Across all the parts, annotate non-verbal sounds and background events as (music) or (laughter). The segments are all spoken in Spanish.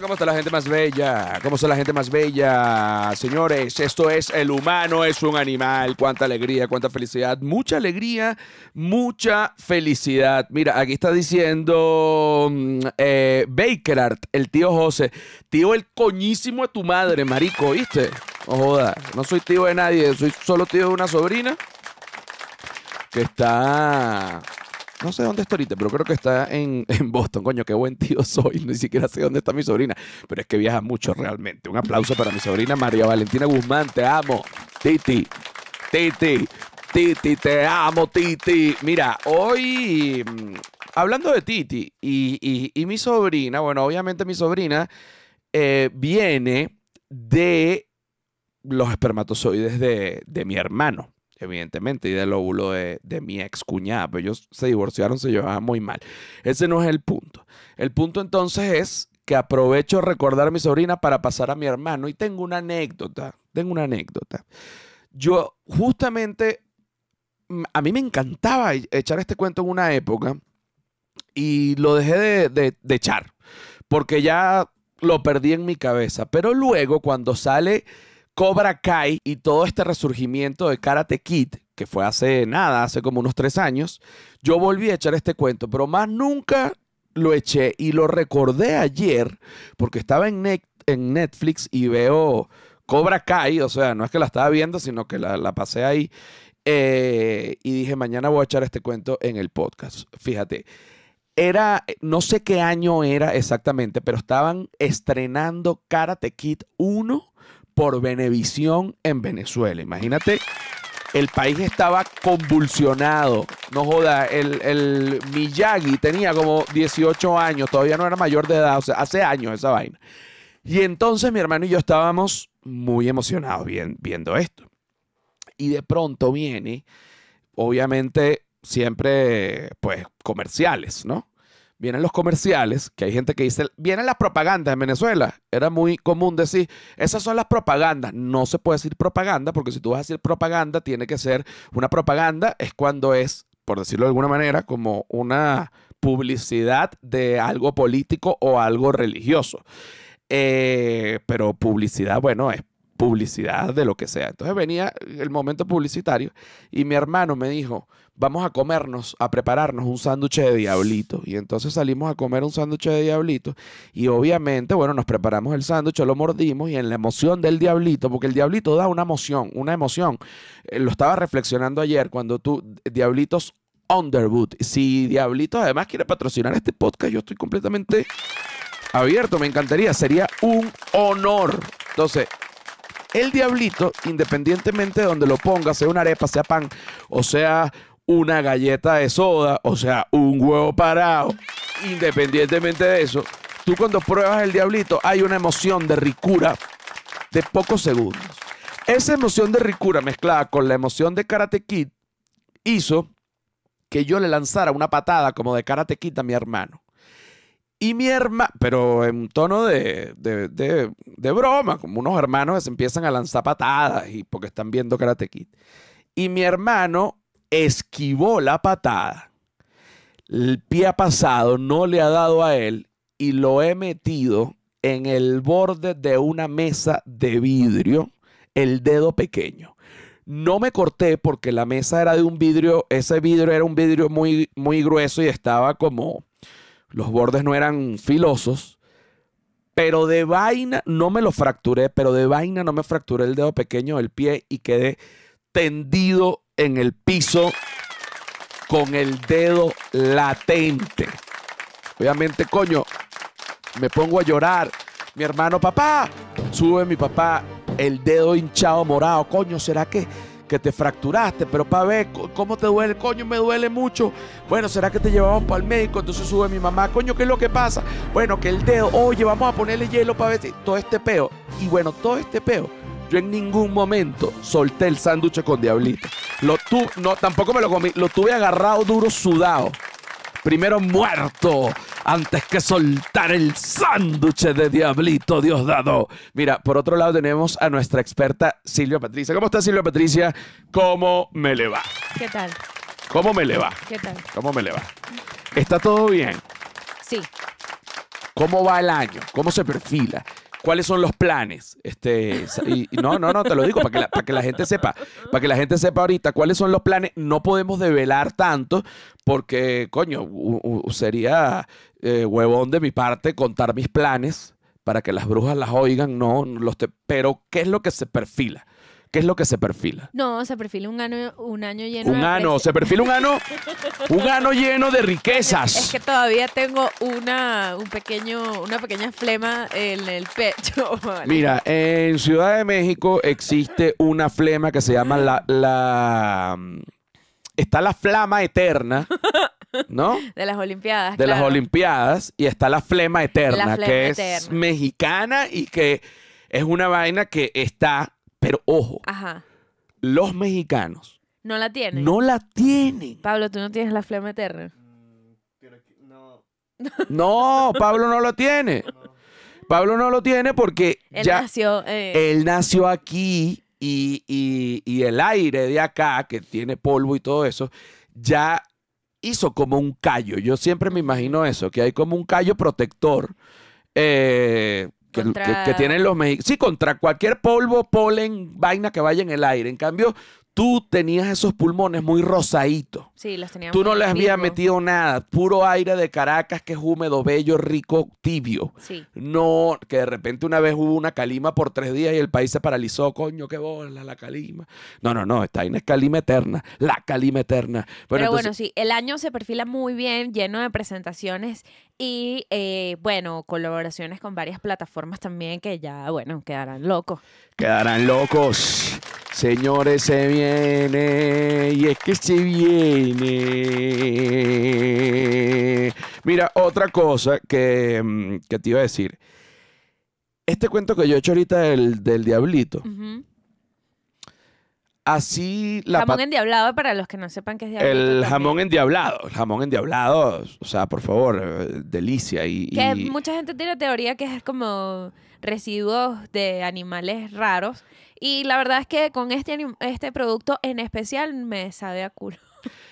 ¿Cómo está la gente más bella? ¿Cómo está la gente más bella? Señores, esto es El humano es un animal. Cuánta alegría, cuánta felicidad. Mucha alegría, mucha felicidad. Mira, aquí está diciendo mm, eh, Bakerart, el tío José. Tío, el coñísimo de tu madre, marico, ¿viste? No joda, no soy tío de nadie, soy solo tío de una sobrina que está no sé dónde está ahorita, pero creo que está en, Boston. Coño, qué buen tío soy. Ni siquiera sé dónde está mi sobrina. Pero es que viaja mucho realmente. Un aplauso para mi sobrina María Valentina Guzmán. Te amo. Titi. Titi. Titi, te amo, Titi. Mira, hoy mm, hablando de Titi y, mi sobrina, bueno, obviamente mi sobrina eh, viene de los espermatozoides de mi hermano evidentemente, y del óvulo de, mi ex cuñada. Pero ellos se divorciaron, se llevaban muy mal. Ese no es el punto. El punto entonces es que aprovecho recordar a mi sobrina para pasar a mi hermano. Y tengo una anécdota, tengo una anécdota. Yo justamente, a mí me encantaba e, echar este cuento en una época y lo dejé de echar porque ya lo perdí en mi cabeza. Pero luego cuando sale Cobra Kai y todo este resurgimiento de Karate Kid, que fue hace nada, hace como unos tres años, yo volví a echar este cuento, pero más nunca lo eché y lo recordé ayer porque estaba en, en Netflix y veo Cobra Kai, o sea, no es que la estaba viendo, sino que la, pasé ahí eh, y dije, mañana voy a echar este cuento en el podcast. Fíjate, era, no sé qué año era exactamente, pero estaban estrenando Karate Kid 1 por Venevisión en Venezuela. Imagínate, el país estaba convulsionado. No joda, el, el, Miyagi tenía como 18 años, todavía no era mayor de edad, o sea, hace años esa vaina. Y entonces mi hermano y yo estábamos muy emocionados viendo esto. Y de pronto viene, obviamente, siempre, pues, comerciales, ¿no? vienen los comerciales, que hay gente que dice, vienen las propagandas en Venezuela. Era muy común decir, esas son las propagandas. No se puede decir propaganda, porque si tú vas a decir propaganda, tiene que ser una propaganda, es cuando es, por decirlo de alguna manera, como una publicidad de algo político o algo religioso. Eh, pero publicidad, bueno, es publicidad de lo que sea. Entonces venía el momento publicitario y mi hermano me dijo, vamos a comernos, a prepararnos un sándwich de diablito. Y entonces salimos a comer un sándwich de diablito y obviamente, bueno, nos preparamos el sándwich, lo mordimos y en la emoción del diablito, porque el diablito da una emoción, una emoción. Eh, lo estaba reflexionando ayer cuando tú, diablitos Underwood. Si Diablito además quiere patrocinar este podcast, yo estoy completamente abierto, me encantaría, sería un honor. Entonces, el diablito, independientemente de donde lo ponga, sea una arepa, sea pan, o sea una galleta de soda, o sea un huevo parado, independientemente de eso, tú cuando pruebas el diablito hay una emoción de ricura de pocos segundos. Esa emoción de ricura mezclada con la emoción de Karate Kid hizo que yo le lanzara una patada como de Karate Kid a mi hermano. Y mi hermano, pero en tono de, de, de, broma, como unos hermanos que se empiezan a lanzar patadas y porque están viendo Karate Kid. Y mi hermano esquivó la patada. El pie ha pasado no le ha dado a él y lo he metido en el borde de una mesa de vidrio, el dedo pequeño. No me corté porque la mesa era de un vidrio, ese vidrio era un vidrio muy, muy grueso y estaba como los bordes no eran filosos, pero de vaina no me lo fracturé, pero de vaina no me fracturé el dedo pequeño del pie y quedé tendido en el piso con el dedo latente. Obviamente, coño, me pongo a llorar. Mi hermano, papá, sube mi papá, el dedo hinchado morado. Coño, ¿será que que te fracturaste, pero para ver cómo te duele, coño, me duele mucho. Bueno, ¿será que te llevamos para el médico? Entonces sube mi mamá, coño, ¿qué es lo que pasa? Bueno, que el dedo, oye, vamos a ponerle hielo para ver todo este peo. Y bueno, todo este peo. Yo en ningún momento solté el sándwich con diablito. Lo tuve... no, tampoco me lo comí, lo tuve agarrado duro, sudado primero muerto antes que soltar el sándwich de Diablito Diosdado. Mira, por otro lado tenemos a nuestra experta Silvia Patricia. ¿Cómo está Silvia Patricia? ¿Cómo me le va? ¿Qué tal? ¿Cómo me le va? ¿Qué tal? ¿Cómo me le va? ¿Está todo bien? Sí. ¿Cómo va el año? ¿Cómo se perfila? ¿Cuáles son los planes? Este, y, no, no, no, te lo digo para que, la, para que la gente sepa, para que la gente sepa ahorita cuáles son los planes. No podemos develar tanto porque, coño, sería eh, huevón de mi parte contar mis planes para que las brujas las oigan, no, los pero ¿qué es lo que se perfila? ¿Qué es lo que se perfila? No, se perfila un año, un año lleno de. Un ano, se perfila un ano. (laughs) un ano lleno de riquezas. Es que todavía tengo una, un pequeño, una pequeña flema en el pecho. (laughs) Mira, en Ciudad de México existe una flema que se llama la. está la flama eterna. (laughs) ¿No? De las Olimpiadas. De las Olimpiadas. Y está la flema eterna, que es mexicana y que es una vaina que está pero ojo, los mexicanos No la tienen. no la tienen. Pablo, tú no tienes la flema eterna. Mm, no, Pablo no lo tiene. (laughs) Pablo no lo tiene porque Él nació. Eh, nació aquí y, y el aire de acá, que tiene polvo y todo eso, ya hizo como un callo. Yo siempre me imagino eso, que hay como un callo protector eh, que, tienen los mexicanos. Sí, contra cualquier polvo, polen, vaina que vaya en el aire. En cambio, tú tenías esos pulmones muy rosaditos. Tú no les habías metido nada, puro aire de Caracas que es húmedo, bello, rico, tibio. No, que de repente una vez hubo una calima por tres días y el país se paralizó, coño, qué bola, la calima. No, no, no, esta es calima eterna, la calima eterna. Pero bueno, sí, el año se perfila muy bien, lleno de presentaciones y, eh, bueno, colaboraciones con varias plataformas también que ya, bueno, quedarán locos. Quedarán locos. Señores, se viene y es que se viene. Mira, otra cosa que, mm, que, te iba a decir. Este cuento que yo he hecho ahorita del, diablito. Así la Jamón endiablado, para los que no sepan qué es diablito. El jamón endiablado. jamón endiablado, o sea, por favor, delicia. Y, que mucha gente tiene teoría que es como residuos de animales raros. Y la verdad es que con este, este producto en especial me sabe a culo. (laughs)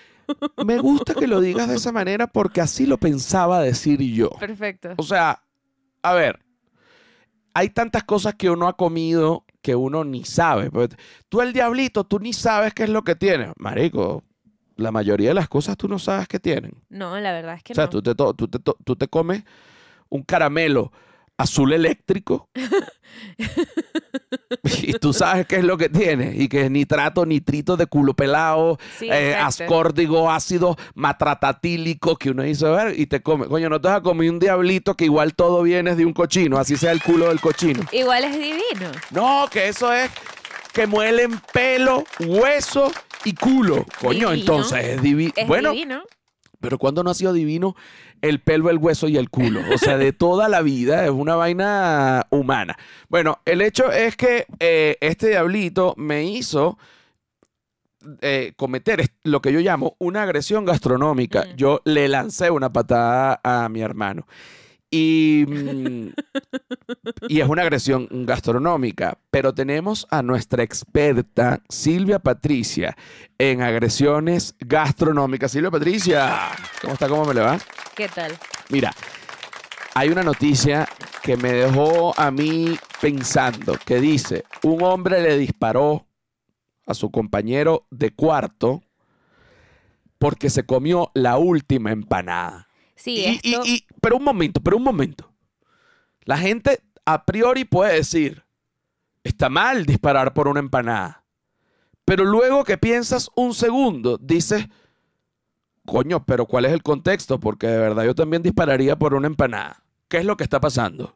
Me gusta que lo digas de esa manera porque así lo pensaba decir yo. Perfecto. O sea, a ver, hay tantas cosas que uno ha comido que uno ni sabe. Pues. Tú el diablito, tú ni sabes qué es lo que tienes. Marico, la mayoría de las cosas tú no sabes qué tienen. No, la verdad es que no. O sea, Tú, te tú, te tú te comes un caramelo azul eléctrico. (laughs) (laughs) y tú sabes qué es lo que tiene. Y que es nitrato, nitrito de culo pelado, eh, ascórdigo, ácido matratatílico que uno dice, a ver, y te come. Coño, no te vas a comer un diablito que igual todo viene de un cochino, así sea el culo del cochino. Igual es divino. No, que eso es que muelen pelo, hueso y culo. Coño, entonces es, divino. bueno, divino. Pero cuando no ha sido divino el pelo, el hueso y el culo. O sea, de toda la vida, es una vaina humana. Bueno, el hecho es que eh, este diablito me hizo... Eh, cometer lo que yo llamo una agresión gastronómica. Yo le lancé una patada a mi hermano. Mm, y, es una agresión gastronómica, pero tenemos a nuestra experta Silvia Patricia en agresiones gastronómicas. Silvia Patricia, ¿cómo está? ¿Cómo me le va? ¿Qué tal? Mira, hay una noticia que me dejó a mí pensando, que dice, un hombre le disparó a su compañero de cuarto porque se comió la última empanada. Sí, pero un momento, pero un momento. La gente a priori puede decir, está mal disparar por una empanada. Pero luego que piensas un segundo, dices, coño, pero ¿cuál es el contexto? Porque de verdad yo también dispararía por una empanada. ¿Qué es lo que está pasando?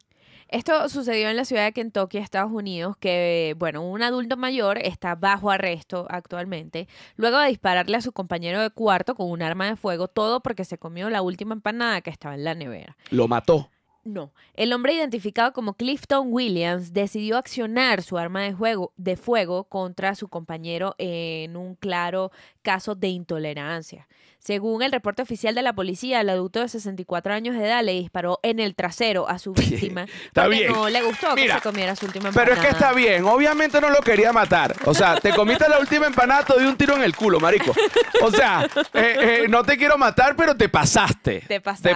Esto sucedió en la ciudad de Kentucky, Estados Unidos, que, bueno, un adulto mayor está bajo arresto actualmente, luego de dispararle a su compañero de cuarto con un arma de fuego, todo porque se comió la última empanada que estaba en la nevera. Lo mató. No. El hombre identificado como Clifton Williams decidió accionar su arma de, juego, de fuego contra su compañero en un claro caso de intolerancia. Según el reporte oficial de la policía, el adulto de 64 años de edad le disparó en el trasero a su (laughs) víctima. está No le gustó que se comiera su última empanada. Pero es que está bien. Obviamente no lo quería matar. O sea, te comiste la última empanada, te di un tiro en el culo, marico. O sea, eh, eh, no te quiero matar, pero te pasaste. Te pasaste.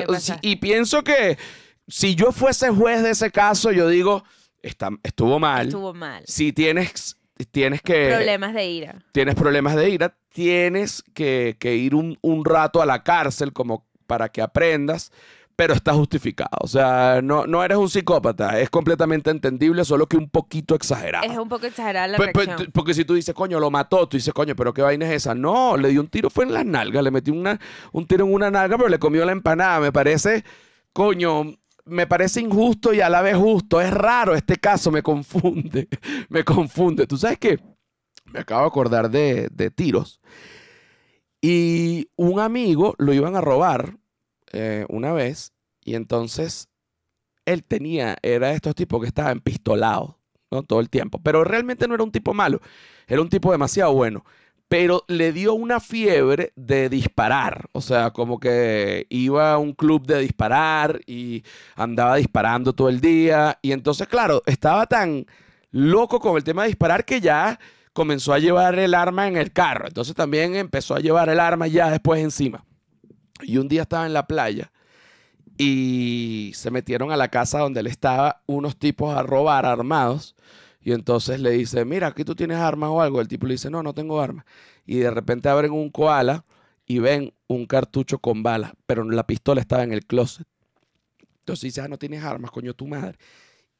Te pasaste. Y pienso que si yo fuese juez de ese caso, yo digo. Está, estuvo mal. Estuvo mal. Si tienes tienes que... Problemas de ira. Tienes problemas de ira, tienes que, ir un, rato a la cárcel como para que aprendas, pero está justificado. O sea, no, no eres un psicópata, es completamente entendible, solo que un poquito exagerado. Es un poco exagerada la reacción. Porque, si tú dices, coño, lo mató, tú dices, coño, pero qué vaina es esa. No, le dio un tiro, fue en la nalga, le metí un tiro en una nalga, pero le comió la empanada, me parece, coño me parece injusto y a la vez justo. Es raro este caso, me confunde, (laughs) me confunde. ¿Tú sabes que Me acabo de acordar de, de tiros. Y un amigo lo iban a robar eh, una vez y entonces él tenía, era de estos tipos que estaban pistolados ¿no? todo el tiempo. Pero realmente no era un tipo malo, era un tipo demasiado bueno pero le dio una fiebre de disparar, o sea, como que iba a un club de disparar y andaba disparando todo el día, y entonces, claro, estaba tan loco con el tema de disparar que ya comenzó a llevar el arma en el carro, entonces también empezó a llevar el arma ya después encima. Y un día estaba en la playa y se metieron a la casa donde él estaba unos tipos a robar armados y entonces le dice, mira, aquí tú tienes armas o algo. El tipo le dice, no, no tengo armas. Y de repente abren un koala y ven un cartucho con balas, pero la pistola estaba en el closet. Entonces dice, ah, no tienes armas, coño, tu madre.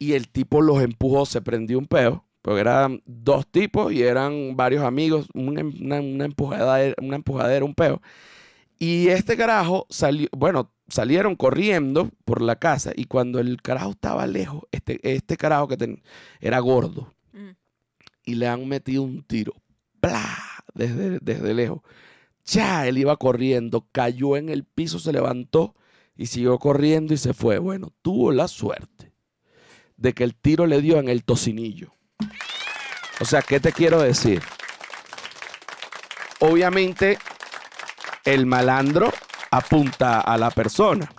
Y el tipo los empujó, se prendió un peo, porque eran dos tipos y eran varios amigos, em, una, una, una empujadera, una empujadera, un peo. Y este carajo salió, bueno, salieron corriendo por la casa y cuando el carajo estaba lejos, este, este carajo que era gordo mm. y le han metido un tiro, bla Desde, desde lejos. Ya él iba corriendo, cayó en el piso, se levantó y siguió corriendo y se fue. Bueno, tuvo la suerte de que el tiro le dio en el tocinillo. O sea, ¿qué te quiero decir? Obviamente, el malandro apunta a la persona.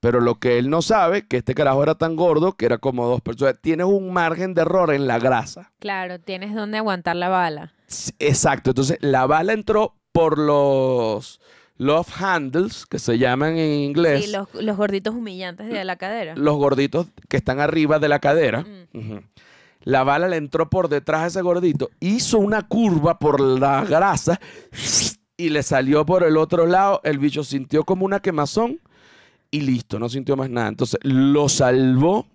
Pero lo que él no sabe, que este carajo era tan gordo que era como dos personas. Tienes un margen de error en la grasa. Claro, tienes donde aguantar la bala. Exacto, entonces la bala entró por los love handles, que se llaman en inglés. Sí, los, gorditos humillantes de la cadera. Los gorditos que están arriba de la cadera. La bala le entró por detrás de ese gordito, hizo una curva por la grasa y le salió por el otro lado, el bicho sintió como una quemazón y listo, no sintió más nada. Entonces, lo salvó.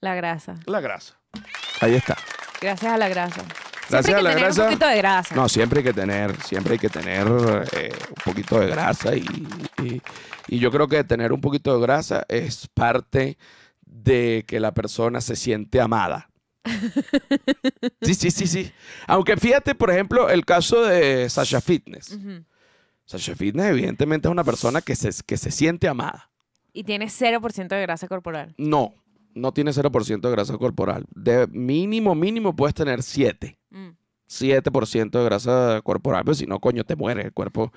La grasa. La grasa. Ahí está. Gracias a la grasa. Gracias siempre hay que a la tener grasa. Un poquito de grasa. No, siempre hay que tener, siempre hay que tener eh, un poquito de grasa y, y, y yo creo que tener un poquito de grasa es parte de que la persona se siente amada Sí, sí, sí, sí. Aunque fíjate, por ejemplo, el caso de Sasha Fitness. Sasha Fitness, evidentemente, es una persona que se, que se siente amada. ¿Y tiene 0% de grasa corporal? No, no tiene 0% de grasa corporal. De mínimo, mínimo puedes tener 7. 7% mm. de grasa corporal, pero si no, coño, te muere el cuerpo.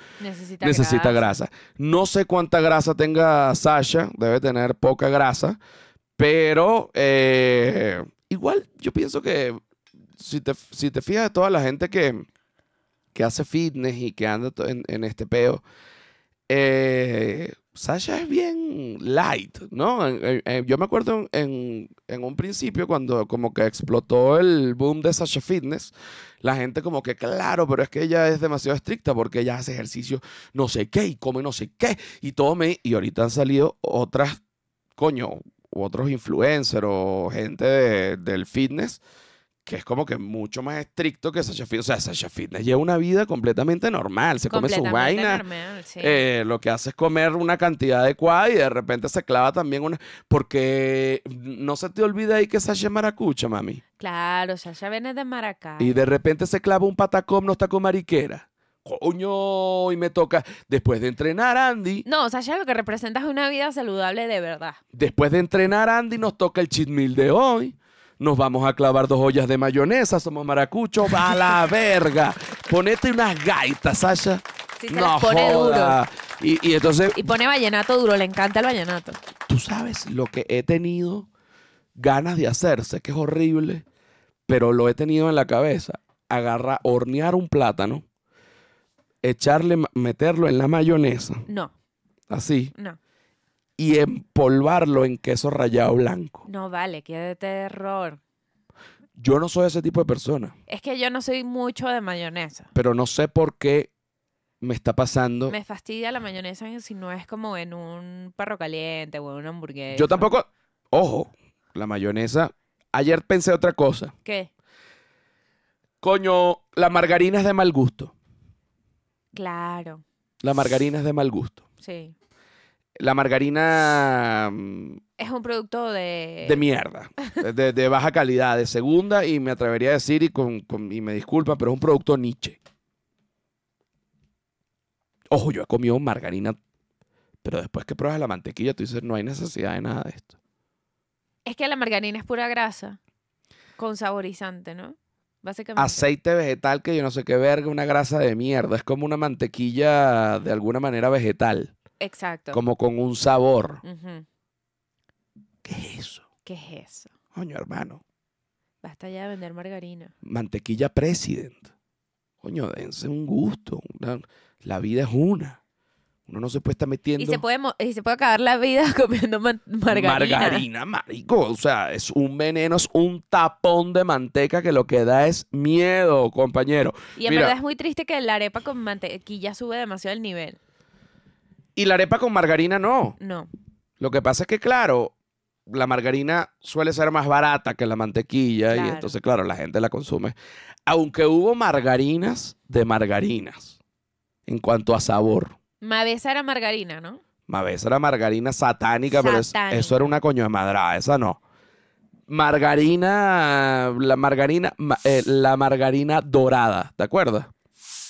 Necesita, grasa. No sé cuánta grasa tenga Sasha, debe tener poca grasa, pero eh, Igual, yo pienso que si te, si te fijas de toda la gente que, que hace fitness y que anda en, este peo, eh, Sasha es bien light, ¿no? yo me acuerdo en, en, un principio cuando como que explotó el boom de Sasha Fitness, la gente como que, claro, pero es que ella es demasiado estricta porque ella hace ejercicio no sé qué y come no sé qué y todo me... Y ahorita han salido otras, coño, u otros influencers o gente del fitness que es como que mucho más estricto que Sasha Fitness. O sea, Sasha Fitness lleva una vida completamente normal, se come su vaina, eh, lo que hace es comer una cantidad adecuada y de repente se clava también una. Porque no se te olvida ahí que Sasha es maracucha, mami. Claro, Sasha viene de Maracay. Y de repente se clava un patacón, no está con mariquera coño, y me toca. Después de entrenar Andy. No, Sasha, lo que representas es una vida saludable de verdad. Después de entrenar Andy, nos toca el cheat de hoy. Nos vamos a clavar dos ollas de mayonesa, somos maracuchos, va a la (laughs) verga. Ponete unas gaitas, Sasha. no duro. Y, entonces. Y pone vallenato duro, le encanta el vallenato. Tú sabes lo que he tenido ganas de hacer, sé que es horrible, pero lo he tenido en la cabeza. agarra hornear un plátano echarle, meterlo en la mayonesa. No. Así. No. Y empolvarlo en queso rallado blanco. No vale, qué terror. Yo no soy ese tipo de persona. Es que yo no soy mucho de mayonesa. Pero no sé por qué me está pasando. Me fastidia la mayonesa si no es como en un perro caliente o en una hamburguesa. Yo tampoco. Ojo, la mayonesa. Ayer pensé otra cosa. ¿Qué? Coño, la margarina es de mal gusto. Claro. La margarina es de mal gusto. Sí. La margarina... Mm, es un producto de... De mierda, de, baja calidad, de segunda, y me atrevería a decir, y, con, y me disculpa, pero es un producto niche. Ojo, yo he comido margarina, pero después que pruebas la mantequilla, tú dices, no hay necesidad de nada de esto. Es que la margarina es pura grasa, con saborizante, ¿no? Aceite vegetal que yo no sé qué verga, una grasa de mierda. Es como una mantequilla de alguna manera vegetal. Exacto. Como con un sabor. ¿Qué es eso? ¿Qué es eso? Coño, hermano. Basta ya de vender margarina. Mantequilla President. Coño, dense un gusto. La vida es una. Uno no se puede estar metiendo. Y se puede, acabar la vida (laughs) comiendo margarina. Margarina, marico. O sea, es un veneno, es un tapón de manteca que lo que da es miedo, compañero. Y en verdad es muy triste que la arepa con mantequilla sube demasiado el nivel. Y la arepa con margarina no. No. Lo que pasa es que, claro, la margarina suele ser más barata que la mantequilla y entonces, claro, la gente la consume. Aunque hubo margarinas de margarinas en cuanto a sabor. Mavesa era margarina, ¿no? Mavesa era margarina satánica, pero eso era una coño de madra, esa no. Margarina, la margarina, eh, la margarina dorada, ¿te acuerdas?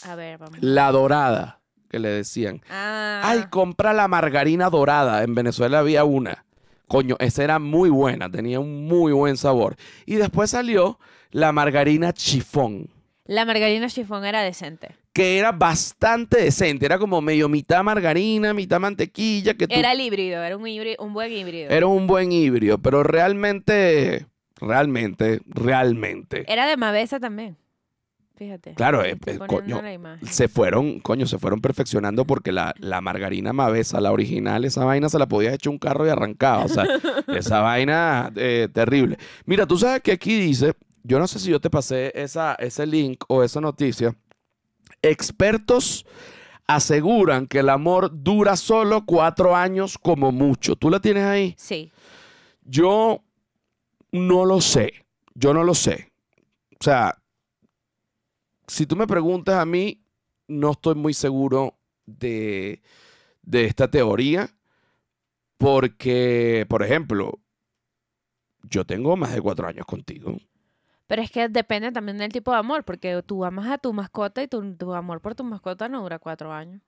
A ver, vamos. La dorada, que le decían. Ah. Ay, compra la margarina dorada. En Venezuela había una. Coño, esa era muy buena, tenía un muy buen sabor. Y después salió la margarina chifón, la margarina chifón era decente que era bastante decente. Era como medio mitad margarina, mitad mantequilla. Que Era el híbrido, era un, buen híbrido. Era un buen híbrido, pero realmente, realmente, realmente. Era de Mavesa también. Fíjate. Claro, eh, eh, coño, se fueron, coño, se fueron perfeccionando porque la, margarina Mavesa, la original, esa vaina se la podías echar un carro y arrancaba. O sea, (laughs) esa vaina eh, terrible. Mira, tú sabes que aquí dice, yo no sé si yo te pasé esa, ese link o esa noticia. Expertos aseguran que el amor dura solo cuatro años como mucho. ¿Tú la tienes ahí? Sí. Yo no lo sé. Yo no lo sé. O sea, si tú me preguntas a mí, no estoy muy seguro de, de esta teoría. Porque, por ejemplo, yo tengo más de cuatro años contigo. Pero es que depende también del tipo de amor, porque tú amas a tu mascota y tu, amor por tu mascota no dura cuatro años.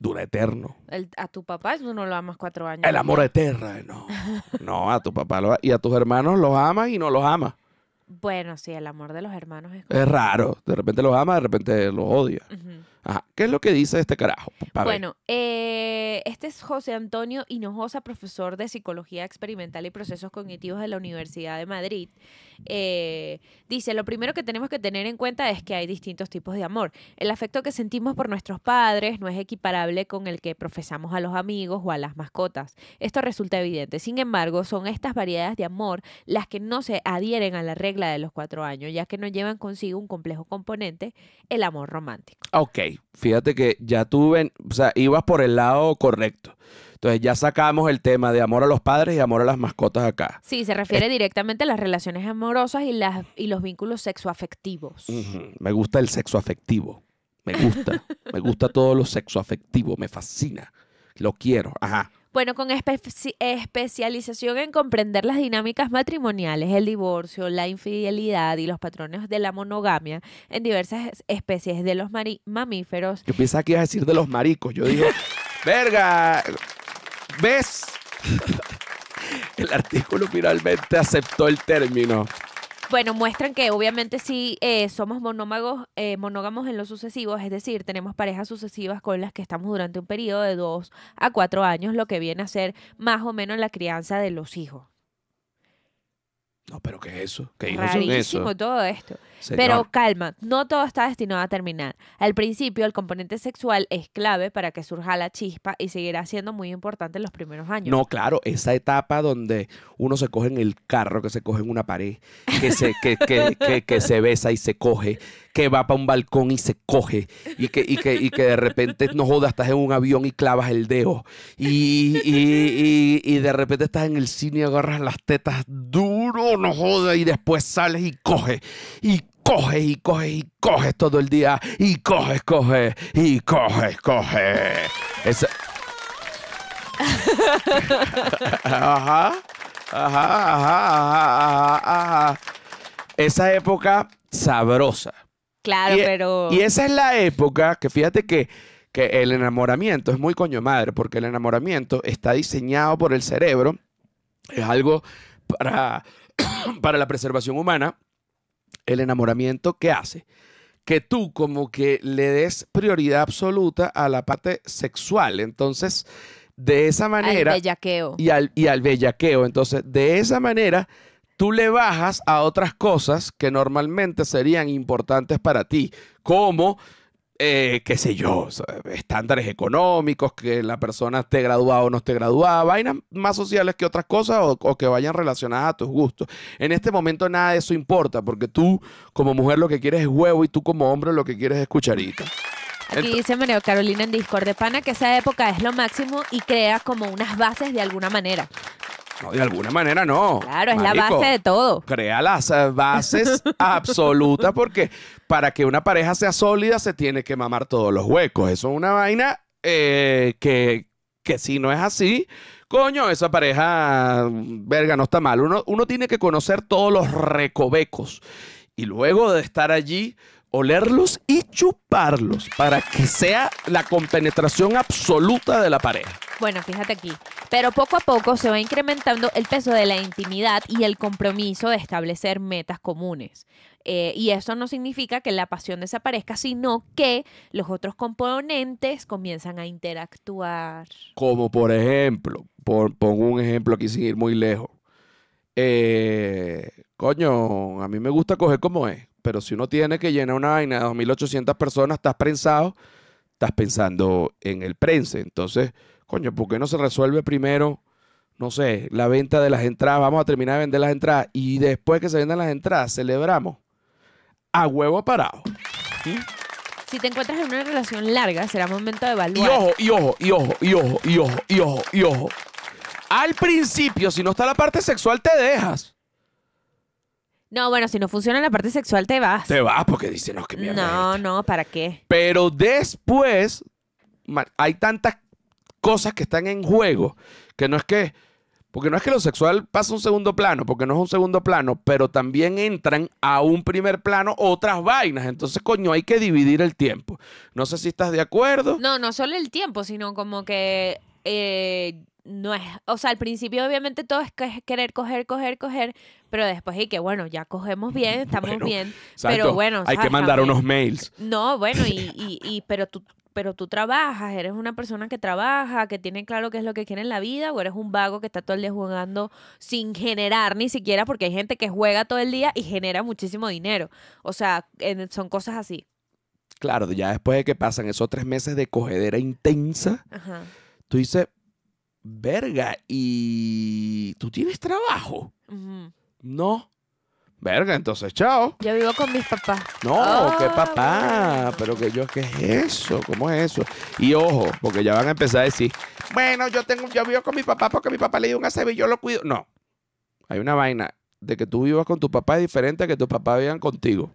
Dura eterno. a tu papá tú no lo amas cuatro años. El amor eterno, eh, no. (laughs) no, a tu papá lo, y a tus hermanos los amas y no los amas. Bueno, sí, el amor de los hermanos es... Es raro. De repente los amas, de repente los odias. Ajá. ¿Qué es lo que dice este carajo? bueno, eh, este es José Antonio Hinojosa, profesor de Psicología Experimental y Procesos Cognitivos de la Universidad de Madrid. Eh, dice, lo primero que tenemos que tener en cuenta es que hay distintos tipos de amor. El afecto que sentimos por nuestros padres no es equiparable con el que profesamos a los amigos o a las mascotas. Esto resulta evidente. Sin embargo, son estas variedades de amor las que no se adhieren a la regla de los cuatro años, ya que no llevan consigo un complejo componente, el amor romántico. Ok fíjate que ya tuve, o sea, ibas por el lado correcto. Entonces ya sacamos el tema de amor a los padres y amor a las mascotas acá. Sí, se refiere eh, directamente a las relaciones amorosas y, las, y los vínculos sexoafectivos. afectivos. Me gusta el sexo afectivo. Me gusta. me gusta todo lo sexoafectivo. Me fascina. Lo quiero. Ajá. Bueno, con especialización en comprender las dinámicas matrimoniales, el divorcio, la infidelidad y los patrones de la monogamia en diversas especies de los mamíferos. Yo pensaba que ibas a decir de los maricos. Yo digo, (laughs) verga, ¿ves? (laughs) el artículo finalmente aceptó el término bueno, muestran que obviamente sí eh, somos monómagos, eh, monógamos en lo sucesivo, es decir, tenemos parejas sucesivas con las que estamos durante un periodo de dos a cuatro años, lo que viene a ser más o menos la crianza de los hijos. No, pero ¿qué es eso? ¿Qué hijos son todo esto. Pero calma, no todo está destinado a terminar. Al principio, el componente sexual es clave para que surja la chispa y seguirá siendo muy importante en los primeros años. No, claro, esa etapa donde uno se coge en el carro, que se coge en una pared, que se, que, que, que se besa y se coge, que va para un balcón y se coge y que, que, de repente no jodas, estás en un avión y clavas el dedo y, y de repente estás en el cine y agarras las tetas duro, no jodas, y después sales y coges y coges y coges y coges todo el día y coges, coge y coges, coge Esa... Esa época sabrosa. Claro, e-, pero. Y esa es la época que fíjate que, que el enamoramiento es muy coño madre, porque el enamoramiento está diseñado por el cerebro, es algo para, (coughs) para la preservación humana. El enamoramiento, ¿qué hace? Que tú, como que le des prioridad absoluta a la parte sexual. Entonces, de esa manera. Al bellaqueo. Y al, y al bellaqueo. Entonces, de esa manera tú le bajas a otras cosas que normalmente serían importantes para ti, como eh, qué sé yo, estándares económicos, que la persona esté graduada o no esté graduada, vainas más sociales que otras cosas o, que vayan relacionadas a tus gustos. En este momento nada de eso importa, porque tú como mujer lo que quieres es huevo y tú como hombre lo que quieres es cucharita. Aquí dice Mario Carolina en Discord de Pana que esa época es lo máximo y crea como unas bases de alguna manera. No, de alguna manera no. Claro, es la base de todo. Crea las eh, bases (laughs) absolutas porque para que una pareja sea sólida se tiene que mamar todos los huecos. Eso es una vaina eh, que, que si no es así, coño, esa pareja, verga, no está mal. Uno, uno tiene que conocer todos los recovecos. Y luego de estar allí, olerlos y chuparlos para que sea la compenetración absoluta de la pareja. Bueno, fíjate aquí. Pero poco a poco se va incrementando el peso de la intimidad y el compromiso de establecer metas comunes. Eh, y eso no significa que la pasión desaparezca, sino que los otros componentes comienzan a interactuar. Como por ejemplo, pongo un ejemplo aquí sin ir muy lejos. Eh, coño, a mí me gusta coger como es pero si uno tiene que llenar una vaina de 2.800 personas, estás prensado, estás pensando en el prense. Entonces, coño, ¿por qué no se resuelve primero, no sé, la venta de las entradas? Vamos a terminar de vender las entradas y después que se vendan las entradas, celebramos a huevo parado. Si te encuentras en una relación larga, será momento de evaluar. ojo, y ojo, y ojo, y ojo, y ojo, y ojo, y ojo. Al principio, si no está la parte sexual, te dejas. No, bueno, si no funciona la parte sexual, te vas. Te vas porque dicen, no, mierda. No, no, ¿para qué? Pero después, hay tantas cosas que están en juego que no es que. Porque no es que lo sexual pasa a un segundo plano, porque no es un segundo plano, pero también entran a un primer plano otras vainas. Entonces, coño, hay que dividir el tiempo. No sé si estás de acuerdo. No, no solo el tiempo, sino como que eh, no es, o sea, al principio obviamente todo es querer coger, coger, coger, pero después y que bueno, ya cogemos bien, estamos bien, pero bueno, hay que mandar unos mails. No, bueno, (laughs) y, pero tú pero tú trabajas, eres una persona que trabaja, que tiene claro qué es lo que quiere en la vida, o eres un vago que está todo el día jugando sin generar ni siquiera, porque hay gente que juega todo el día y genera muchísimo dinero. O sea, son cosas así. Claro, ya después de que pasan esos tres meses de cogedera intensa, tú dices, verga, ¿y tú tienes trabajo? No. Verga, entonces, chao. Yo vivo con mis papás. No, ah, qué papá. Pero que yo, ¿qué es eso? ¿Cómo es eso? Y ojo, porque ya van a empezar a decir, bueno, yo tengo, yo vivo con mi papá porque mi papá le dio un acebo y yo lo cuido. No. Hay una vaina de que tú vivas con tu papá es diferente a que tu papá vivan contigo.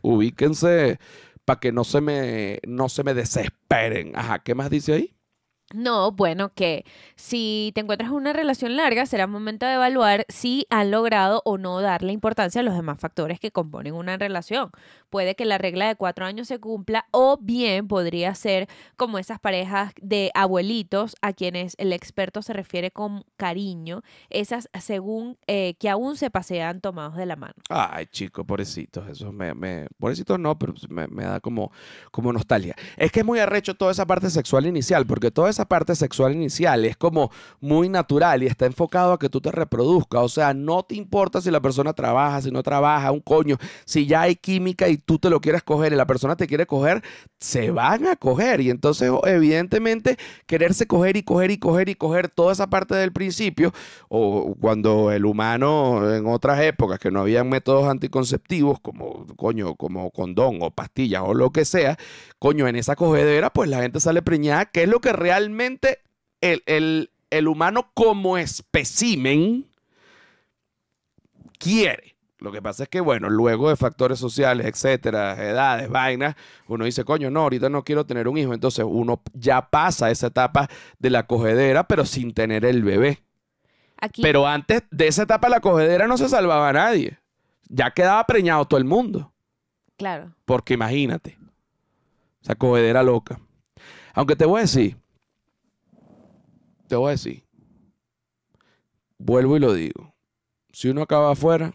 Ubíquense para que no se me, no se me desesperen. Ajá, ¿qué más dice ahí? No, bueno, que si te encuentras en una relación larga, será momento de evaluar si han logrado o no darle importancia a los demás factores que componen una relación puede que la regla de cuatro años se cumpla o bien podría ser como esas parejas de abuelitos a quienes el experto se refiere con cariño, esas según eh, que aún se pasean tomados de la mano. Ay, chico, pobrecitos, eso me, me pobrecitos no, pero pues me, da como, como nostalgia. Es que es muy arrecho toda esa parte sexual inicial, porque toda esa parte sexual inicial es como muy natural y está enfocado a que tú te reproduzcas, o sea, no te importa si la persona trabaja, si no trabaja, un coño, si ya hay química y tú te lo quieras coger y la persona te quiere coger, se van a coger. Y entonces, evidentemente, quererse coger y coger y coger y coger toda esa parte del principio, o cuando el humano en otras épocas que no habían métodos anticonceptivos, como coño, como condón o pastillas o lo que sea, coño, en esa cogedera, pues la gente sale preñada, que es lo que realmente el, el humano como espécimen quiere. Lo que pasa es que, bueno, luego de factores sociales, etcétera, edades, vainas, uno dice, coño, no, ahorita no quiero tener un hijo. Entonces uno ya pasa esa etapa de la cogedera, pero sin tener el bebé. Pero antes de esa etapa de la cogedera no se salvaba a nadie. Ya quedaba preñado todo el mundo. Claro. Porque imagínate, esa cogedera loca. Aunque te voy a decir, te voy a decir, vuelvo y lo digo, si uno acaba afuera,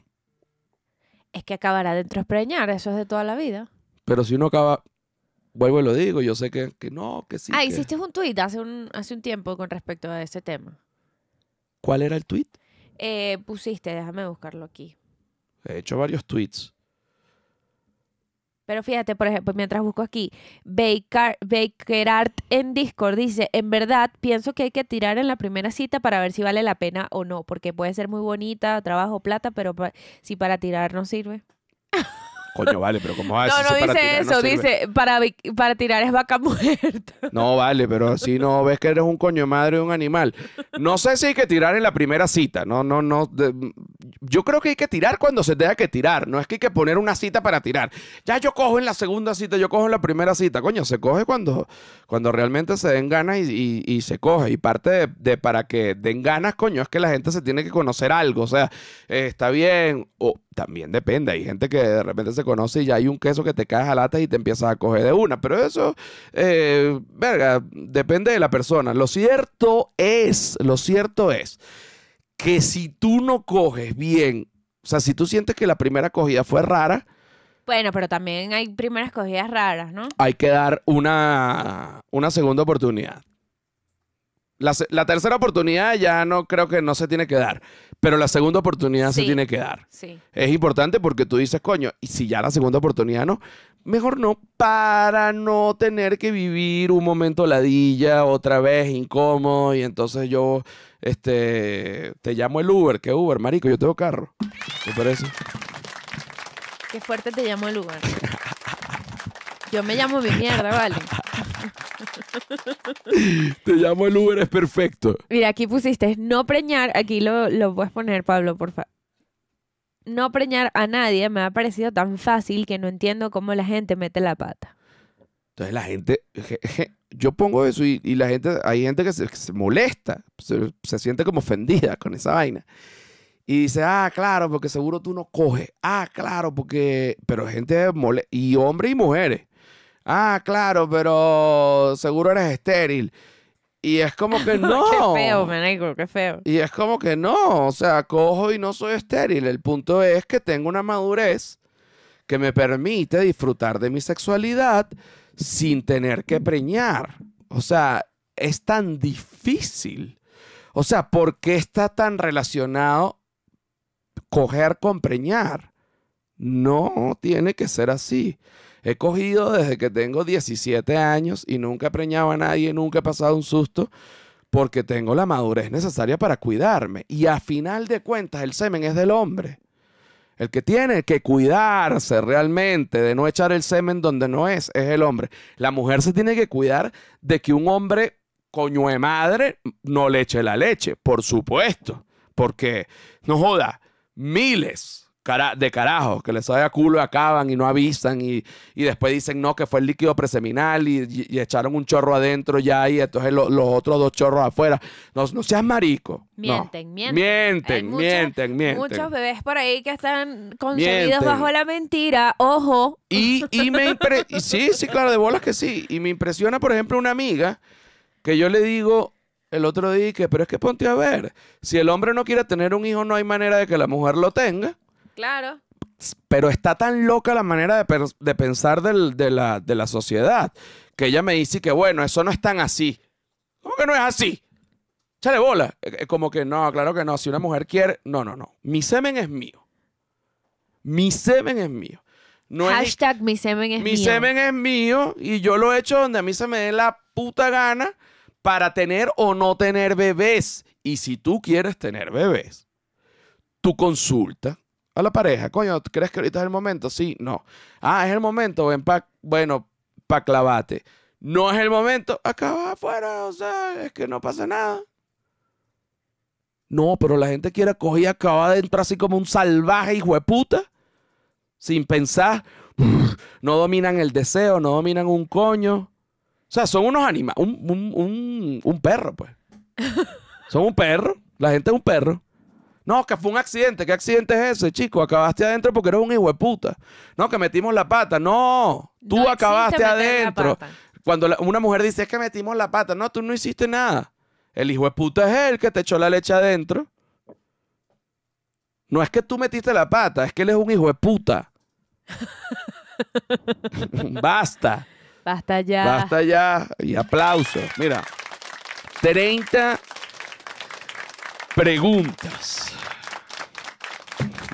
es que acabará dentro de preñar, eso es de toda la vida. Pero si uno acaba, vuelvo y lo digo, yo sé que, no, que sí. Ah, hiciste un tuit hace un, hace un tiempo con respecto a ese tema. ¿Cuál era el tuit? Eh, pusiste, déjame buscarlo aquí. He hecho varios tweets. Pero fíjate, por ejemplo, mientras busco aquí, Baker, Baker Art en Discord dice, en verdad pienso que hay que tirar en la primera cita para ver si vale la pena o no, porque puede ser muy bonita, trabajo, plata, pero si para tirar no sirve. Coño, vale, pero como va No, no dice eso, dice para, tirar es vaca muerta. (laughs) No, vale, pero si no ves que eres un coño madre un animal. No sé si hay que tirar en la primera cita. No, no, no. yo creo que hay que tirar cuando se deja que tirar. No es que hay que poner una cita para tirar. Ya yo cojo en la segunda cita, yo cojo en la primera cita. Coño, se coge cuando, cuando realmente se den ganas y, se coge. Y parte de, para que den ganas, coño, es que la gente se tiene que conocer algo. O sea, eh, está bien. O, también depende. Hay gente que de repente se conoce y ya hay un queso que te caes a latas y te empiezas a coger de una. Pero eso, eh, verga, depende de la persona. Lo cierto es, lo cierto es que si tú no coges bien, o sea, si tú sientes que la primera cogida fue rara. Bueno, pero también hay primeras cogidas raras, ¿no? Hay que dar una, una segunda oportunidad. la, tercera oportunidad ya no creo que no se tiene que dar. Pero la segunda oportunidad se tiene que dar. Sí. Es importante porque tú dices, coño, y si ya la segunda oportunidad no, mejor no, para no tener que vivir un momento ladilla otra vez, incómodo, y entonces yo este, te llamo el Uber. ¿Qué Uber, marico? Yo tengo carro. ¿Te parece? Qué fuerte te llamo el Uber. Yo me llamo mi mierda, ¿vale? (laughs) Te llamo el Uber, es perfecto. Mira, aquí pusiste no preñar, aquí lo, lo puedes poner, Pablo, por favor. No preñar a nadie me ha parecido tan fácil que no entiendo cómo la gente mete la pata. Entonces la gente, yo pongo eso y, y, la gente, hay gente que se, molesta, se, se, siente como ofendida con esa vaina. Y dice, ah, claro, porque seguro tú no coges. Ah, claro, porque... Pero gente y hombres y mujeres ah, claro, pero seguro eres estéril. Y es como que (laughs) no. qué feo, qué feo. Y es como que no, o sea, cojo y no soy estéril. El punto es que tengo una madurez que me permite disfrutar de mi sexualidad sin tener que preñar. O sea, es tan difícil. O sea, ¿por qué está tan relacionado coger con preñar? No tiene que ser así. He cogido desde que tengo 17 años y nunca he preñado a nadie, nunca he pasado un susto, porque tengo la madurez necesaria para cuidarme. Y a final de cuentas, el semen es del hombre. El que tiene que cuidarse realmente de no echar el semen donde no es, es el hombre. La mujer se tiene que cuidar de que un hombre coño de madre no le eche la leche, por supuesto, porque no joda, miles de carajo, que les sale a culo y acaban y no avisan y, después dicen no, que fue el líquido preseminal y, echaron un chorro adentro ya y entonces los otros dos chorros afuera. No, seas marico. Mienten, mienten. Mienten, mienten, mienten. Muchos bebés por ahí que están consumidos bajo la mentira, ojo. Y, y me impresiona, sí, sí, claro, de bolas que sí. Y me impresiona, por ejemplo, una amiga que yo le digo, el otro día que, pero es que ponte a ver, si el hombre no quiere tener un hijo, no hay manera de que la mujer lo tenga. Claro. Pero está tan loca la manera de, pensar de, la, sociedad que ella me dice que, bueno, eso no es tan así. ¿Cómo que no es así? Chale bola. E-, e-, como que no, claro que no. Si una mujer quiere. No, no, no. Mi semen es mío. Mi semen es mío. No Hashtag mi semen es mi mío. semen es mío y yo lo he hecho donde a mí se me dé la puta gana para tener o no tener bebés. Y si tú quieres tener bebés, tu consulta a la pareja. Coño, ¿crees que ahorita es el momento? Sí, no. Ah, es el momento, ven bueno, pa clavate. No es el momento, acaba afuera, o sea, es que no pasa nada. No, pero la gente quiere coger y acaba de entrar así como un salvaje hijo de puta, sin pensar. No dominan el deseo, no dominan un coño. O sea, son unos animales, un, un, un perro, pues. Son un perro, la gente es un perro. No, que fue un accidente. ¿Qué accidente es ese, chico? Acabaste adentro porque eres un hijo de puta. No, que metimos la pata. No, tú acabaste adentro. Cuando una mujer dice es que metimos la pata. No, tú no hiciste nada. El hijo de puta es él que te echó la leche adentro. No es que tú metiste la pata, es que él es un hijo de puta. (laughs) Basta. Basta ya. Basta ya. Y aplauso. Mira. 30 preguntas.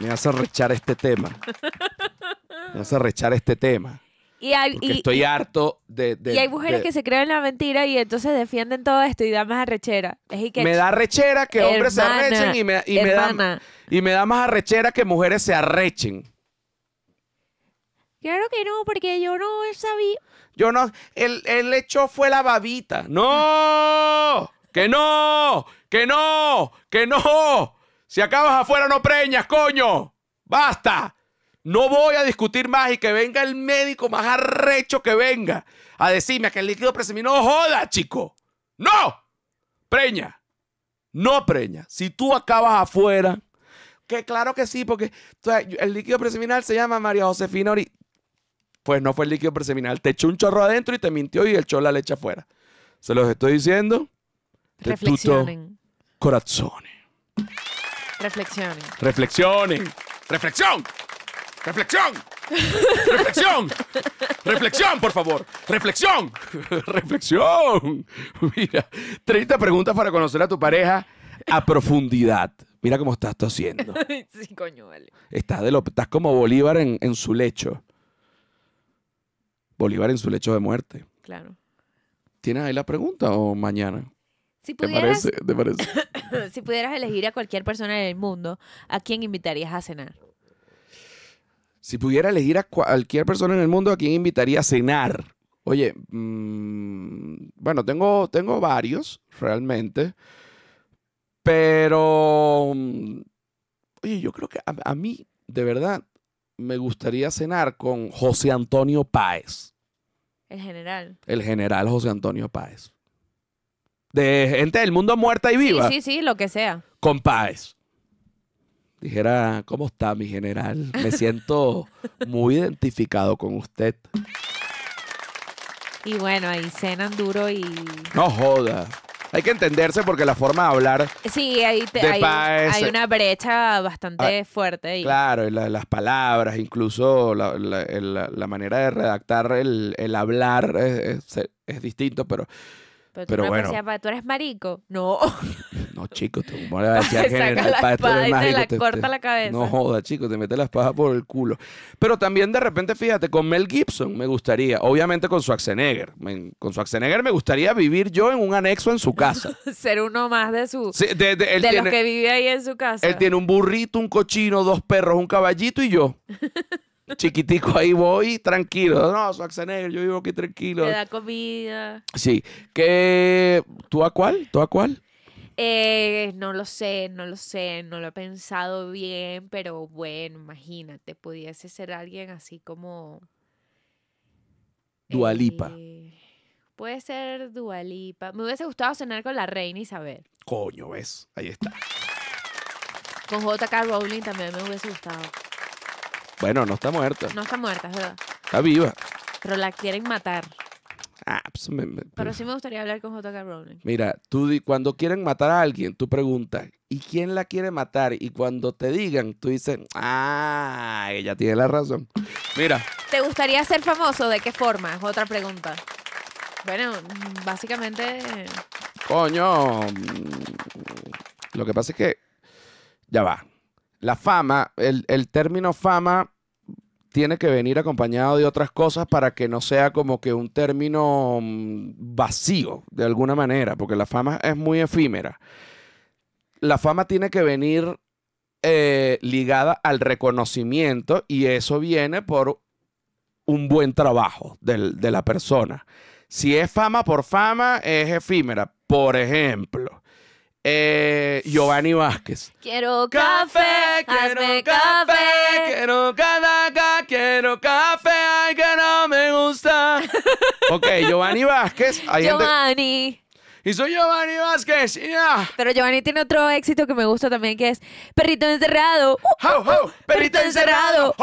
Me hace rechar este tema. Me a rechar este tema. Y estoy harto de, Y hay mujeres que se creen la mentira y entonces defienden todo esto y da más arrechera. que me da arrechera que hombres se arrechen y me, da, más arrechera que mujeres se arrechen. Claro que no, porque yo no sabía. Yo no. El, el hecho fue la babita. ¡No! ¡Que no! que no, que no. Si acabas afuera no preñas, coño. Basta. No voy a discutir más y que venga el médico más arrecho que venga a decirme que el líquido preseminado joda, chico. No. Preña. No preña. Si tú acabas afuera, que claro que sí, porque el líquido preseminal se llama María Josefina Ori. Pues no fue el líquido preseminal. Te echó un chorro adentro y te mintió y echó la leche afuera. Se los estoy diciendo. Este Reflexionen corazones. Reflexiones. Reflexiones. Reflexión. Reflexión. Reflexión. Reflexión, por favor. Reflexión. Reflexión. Mira, 30 preguntas para conocer a tu pareja a profundidad. Mira cómo estás tú haciendo. sí, coño, vale. Estás, de lo, estás como Bolívar en, en su lecho. Bolívar en su lecho de muerte. Claro. ¿Tienes ahí la pregunta o mañana? Si pudieras, (coughs) si pudieras elegir a cualquier persona en el mundo, ¿a quién invitarías a cenar? Si pudiera elegir a cualquier persona en el mundo, ¿a quién invitaría a cenar? Oye, mm, bueno, tengo, tengo varios realmente, pero, mm, oye, yo creo que a, a mí, de verdad, me gustaría cenar con José Antonio Páez. El general. El general José Antonio Páez de gente del mundo muerta y viva. Sí, sí, sí, lo que sea. Con Dijera, ¿cómo está mi general? Me siento muy identificado con usted. Y bueno, ahí cenan duro y... No joda. Hay que entenderse porque la forma de hablar. Sí, hay, una brecha bastante ah, fuerte. Claro, las palabras, incluso la, manera de redactar el, hablar es distinto, pero pero, tú bueno. tú eres marico. No. (laughs) No, chico, Te (laughs) voy a decir la espada y te la corta la cabeza. No joda, chico, te mete la espada por el culo. Pero también de repente, fíjate, con Mel Gibson me gustaría, obviamente con Schwarzenegger, con Schwarzenegger me gustaría vivir yo en un anexo en su casa. (laughs) Ser uno más de su los que vive ahí en su casa. Él tiene un burrito, un cochino, dos perros, un caballito y yo chiquitico, ahí voy tranquilo. No, Schwarzenegger, yo vivo aquí tranquilo. Me da comida. Sí. ¿Qué, ¿Tú a cuál? ¿Tú a cuál? Eh, no lo sé, no lo sé, no lo he pensado bien, pero bueno, imagínate, pudiese ser alguien así como... Eh, Dualipa. puede ser Dualipa. Me hubiese gustado cenar con la reina Isabel. Coño, ves, ahí está. Con JK Rowling también me hubiese gustado. Bueno, no está muerta. No está muerta, es verdad. Está viva. Pero la quieren matar. Ah, pues Pero pues. sí me gustaría hablar con J.K. Rowling. Mira, tú cuando quieren matar a alguien, tú preguntas, ¿y quién la quiere matar? Y cuando te digan, tú dices, ah, ella tiene la razón. Mira, ¿Te gustaría ser famoso? ¿De qué forma? Es otra pregunta. Bueno, básicamente. coño. Mm, lo que pasa es que, ya va la fama, el, término fama tiene que venir acompañado de otras cosas para que no sea como que un término mm, vacío de alguna manera, porque la fama es muy efímera. La fama tiene que venir eh, ligada al reconocimiento y eso viene por un buen trabajo de la persona. Si es fama por fama, es efímera. Por ejemplo, eh, Giovanni Vázquez. Quiero café, quiero café, quiero cadaca. quiero café, ay que no me gusta. (laughs) ok, Giovanni Vázquez. ahí Giovanni. Y soy Giovanni Vázquez. Pero Giovanni tiene otro éxito que me gusta también, que es Perrito Encerrado. perrito encerrado.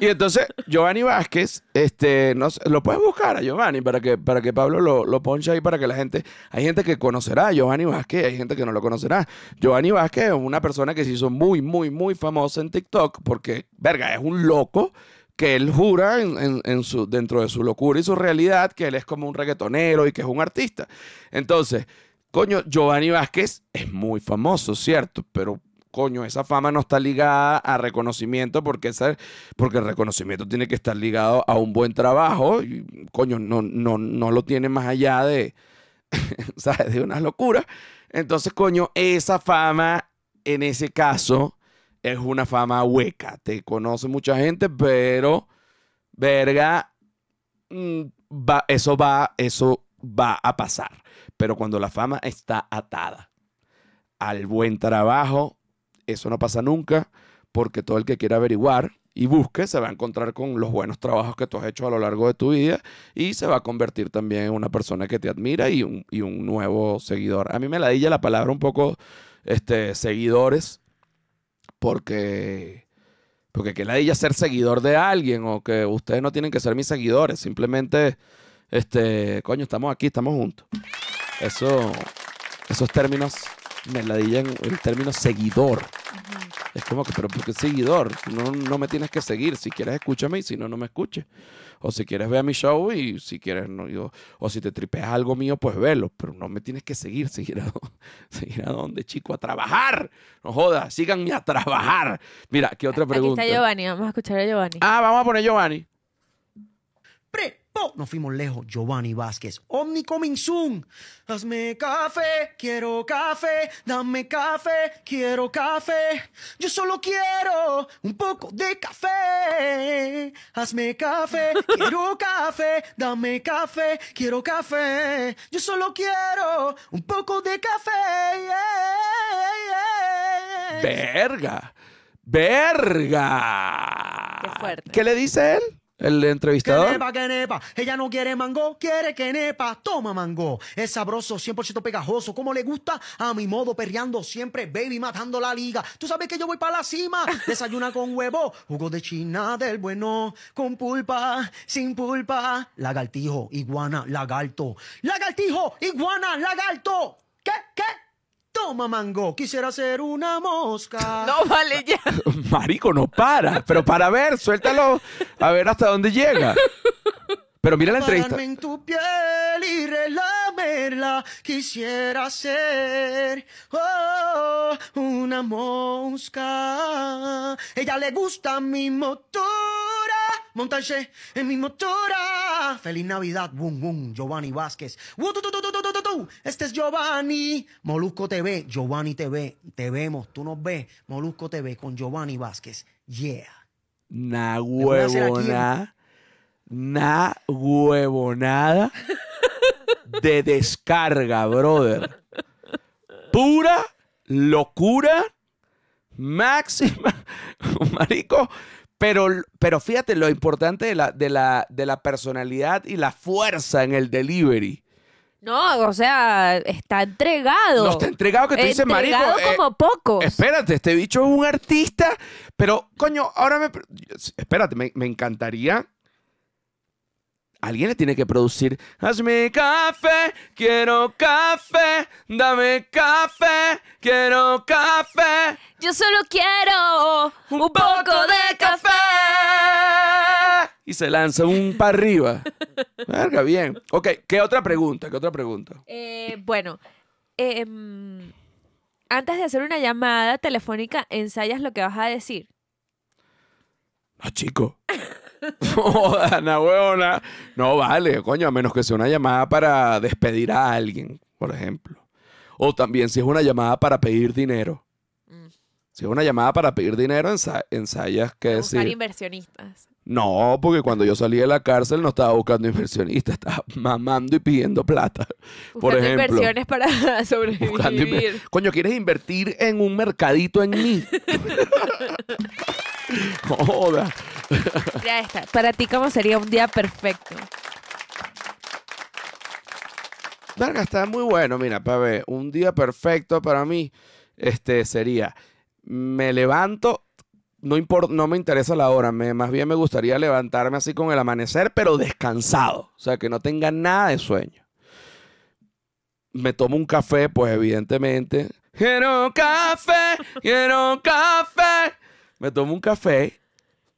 Y entonces, Giovanni Vázquez, este, no lo puedes buscar a Giovanni para que, para que Pablo lo, lo ponche ahí para que la gente. Hay gente que conocerá a Giovanni Vázquez, hay gente que no lo conocerá. Giovanni Vázquez es una persona que se hizo muy, muy, muy famosa en TikTok porque, verga, es un loco que él jura en, su, dentro de su locura y su realidad que él es como un reggaetonero y que es un artista. Entonces, coño, Giovanni Vázquez es muy famoso, ¿cierto? Pero coño, esa fama no está ligada a reconocimiento porque, porque el reconocimiento tiene que estar ligado a un buen trabajo. Y, coño, no, no, lo tiene más allá de, (laughs) ¿sabes? De unas locuras. Entonces, coño, esa fama, en ese caso, es una fama hueca. Te conoce mucha gente, pero, verga, mm, eso va, eso va a pasar. Pero cuando la fama está atada al buen trabajo, eso no pasa nunca porque todo el que quiera averiguar y busque se va a encontrar con los buenos trabajos que tú has hecho a lo largo de tu vida y se va a convertir también en una persona que te admira y un, un nuevo seguidor. A mí me la la palabra un poco este, seguidores porque... Porque que la ser seguidor de alguien o que ustedes no tienen que ser mis seguidores. Simplemente, este, coño, estamos aquí, estamos juntos. Eso, esos términos me ladillan el término seguidor. Es como que, pero ¿por qué seguidor? No, no me tienes que seguir. Si quieres, escúchame y si no, no me escuches. O si quieres, ve a mi show y si quieres, no. Yo, o si te tripeas algo mío, pues velo. Pero no me tienes que seguir. (laughs) Seguir a, seguir a dónde, chico, a trabajar. No jodas, síganme a trabajar. Mira, ¿qué otra pregunta? está Giovanni, vamos a escuchar a Giovanni. Ah, vamos a poner Giovanni. ¡Pre! No Nos fuimos lejos. Giovanni Vázquez. Omni Comenzum. Hazme café, quiero café. Dame café, quiero café. Yo solo quiero un poco de café. Hazme café, (laughs) quiero café. Dame café, quiero café. Yo solo quiero un poco de café. Verga. Verga. Qué fuerte. ¿Qué le dice él? el entrevistador. Ella no quiere mango, quiere que nepa. Toma mango. Es sabroso, 100% pegajoso. ¿Cómo le gusta, a mi modo, perreando siempre, baby, matando la liga. Tú sabes que yo voy para la cima. (laughs) Desayuna con huevo, jugo de china del bueno, con pulpa, sin pulpa. Lagartijo, iguana, lagarto. Lagartijo, iguana, lagarto. ¿Qué? ¿Qué? Toma mango, quisiera ser una mosca. No, vale, ya. (laughs) Marico, no para. Pero para ver, suéltalo. A ver hasta dónde llega. Pero mira la entrevista. en tu piel y relamerla. Quisiera ser oh, una mosca. Ella le gusta mi motura. Montaje en mi motora. Feliz Navidad, boom, boom, Giovanni Vázquez. Este es Giovanni. Molusco TV, Giovanni TV. Te vemos, tú nos ves. Molusco TV con Giovanni Vázquez. Yeah. Na huevona. Na huevonada de descarga, brother. Pura locura máxima. (laughs) Marico, pero, fíjate lo importante de la, de, la, de la personalidad y la fuerza en el delivery. No, o sea, está entregado. No, está entregado que tú dices, marico. Entregado eh, como pocos. Espérate, este bicho es un artista, pero coño, ahora me... Espérate, me, me encantaría alguien le tiene que producir. Hazme café, quiero café, dame café, quiero café. Yo solo quiero un, poco, de café. Y se lanza un para arriba. Verga, bien. Ok, ¿qué otra pregunta? ¿Qué otra pregunta? Eh, bueno, em, antes de hacer una llamada telefónica, ensayas lo que vas a decir. Ah, chico. (laughs) Joda, (laughs) No vale, coño, a menos que sea una llamada para despedir a alguien, por ejemplo. O también si es una llamada para pedir dinero. Mm. Si es una llamada para pedir dinero, ensayas que decir. Buscar inversionistas. No, porque cuando yo salí de la cárcel no estaba buscando inversionistas, estaba mamando y pidiendo plata. por ejemplo, inversiones para (laughs) sobrevivir. Coño, ¿quieres invertir en un mercadito en mí? (laughs) Joda. Ya está. Para ti, ¿cómo sería un día perfecto? Verga, está muy bueno. Mira, para ver, un día perfecto para mí este, sería, me levanto, no, no me interesa la hora, me, más bien me gustaría levantarme así con el amanecer, pero descansado, o sea, que no tenga nada de sueño. Me tomo un café, pues evidentemente. Quiero un café, quiero un café, me tomo un café.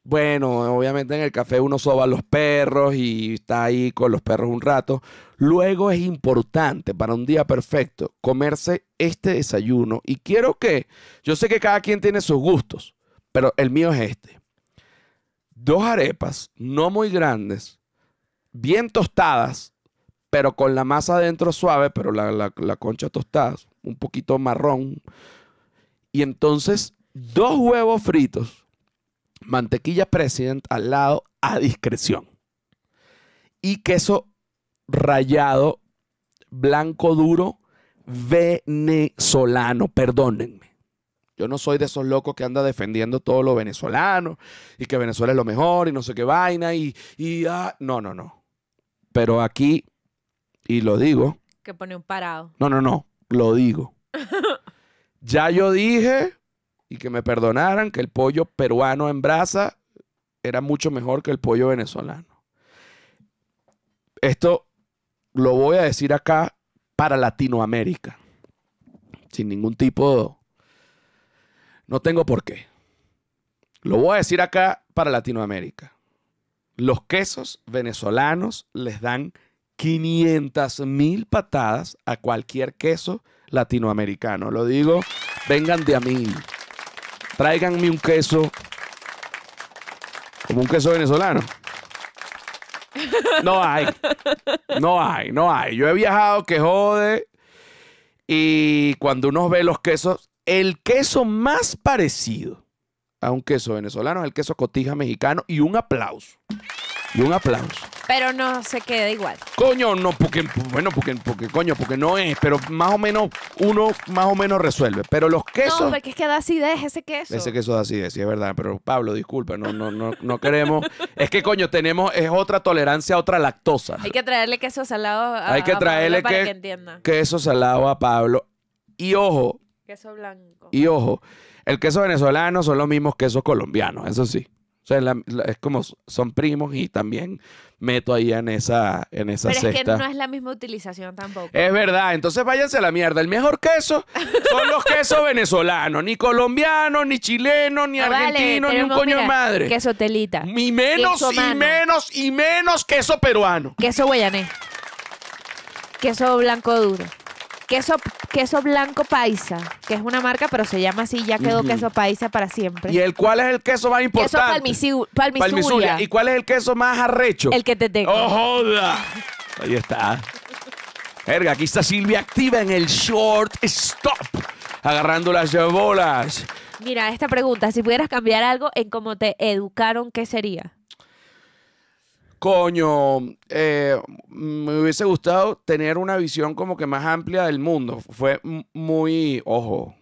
Bueno, obviamente en el café uno soba a los perros y está ahí con los perros un rato. Luego es importante para un día perfecto comerse este desayuno. Y quiero que, yo sé que cada quien tiene sus gustos, pero el mío es este. Dos arepas, no muy grandes, bien tostadas, pero con la masa adentro suave, pero la, la concha tostada, un poquito marrón. Y entonces dos huevos fritos, mantequilla President al lado a discreción. Y queso rayado, blanco duro venezolano, perdónenme. Yo no soy de esos locos que anda defendiendo todo lo venezolano y que Venezuela es lo mejor y no sé qué vaina y, ah, no, no, no. Pero aquí, y lo digo. Que pone un parado. No, no, no, lo digo. (laughs) ya yo dije y que me perdonaran que el pollo peruano en brasa era mucho mejor que el pollo venezolano. Esto lo voy a decir acá para Latinoamérica, sin ningún tipo... No tengo por qué. Lo voy a decir acá para Latinoamérica. Los quesos venezolanos les dan 500 mil patadas a cualquier queso latinoamericano. Lo digo, vengan de a mí tráiganme un queso como un queso venezolano. No hay. No hay, no hay. Yo he viajado que jode y cuando uno ve los quesos, el queso más parecido a un queso venezolano es el queso cotija mexicano y un aplauso y un aplauso. Pero no se queda igual. Coño, no, porque, bueno, porque, porque, coño, porque no es, pero más o menos, uno más o menos resuelve. Pero los quesos. No, porque es que da acidez ese queso. Ese queso da acidez, sí, es verdad. Pero Pablo, disculpa, no, no, no, no queremos. es que, coño, tenemos, es otra tolerancia a otra lactosa. Hay que traerle queso salado a Hay que traerle que, que queso salado a Pablo. Y ojo. Queso blanco. Y ojo, el queso venezolano son los mismos quesos colombianos, eso sí. O sea, es como son primos y también meto ahí en esa, en esa Pero es que no es la misma utilización tampoco. Es verdad, entonces váyanse a la mierda. El mejor queso son los quesos venezolanos, ni colombianos, ni chileno, ni ah, argentinos, ni un coño de madre. Queso telita. Ni menos, y menos, y menos queso peruano. Queso guayané. Queso blanco duro. Queso, queso blanco paisa, que es una marca, pero se llama así, ya quedó queso paisa para siempre. ¿Y el cuál es el queso más importante? Queso palmisuria. ¿Y cuál es el queso más arrecho? El que te tengo. ¡Oh, joda! Ahí está. Erga, aquí está Silvia activa en el short stop, agarrando las bolas. Mira, esta pregunta, si pudieras cambiar algo en cómo te educaron, ¿qué sería? coño, eh, me hubiese gustado tener una visión como que más amplia del mundo. Fue muy, ojo,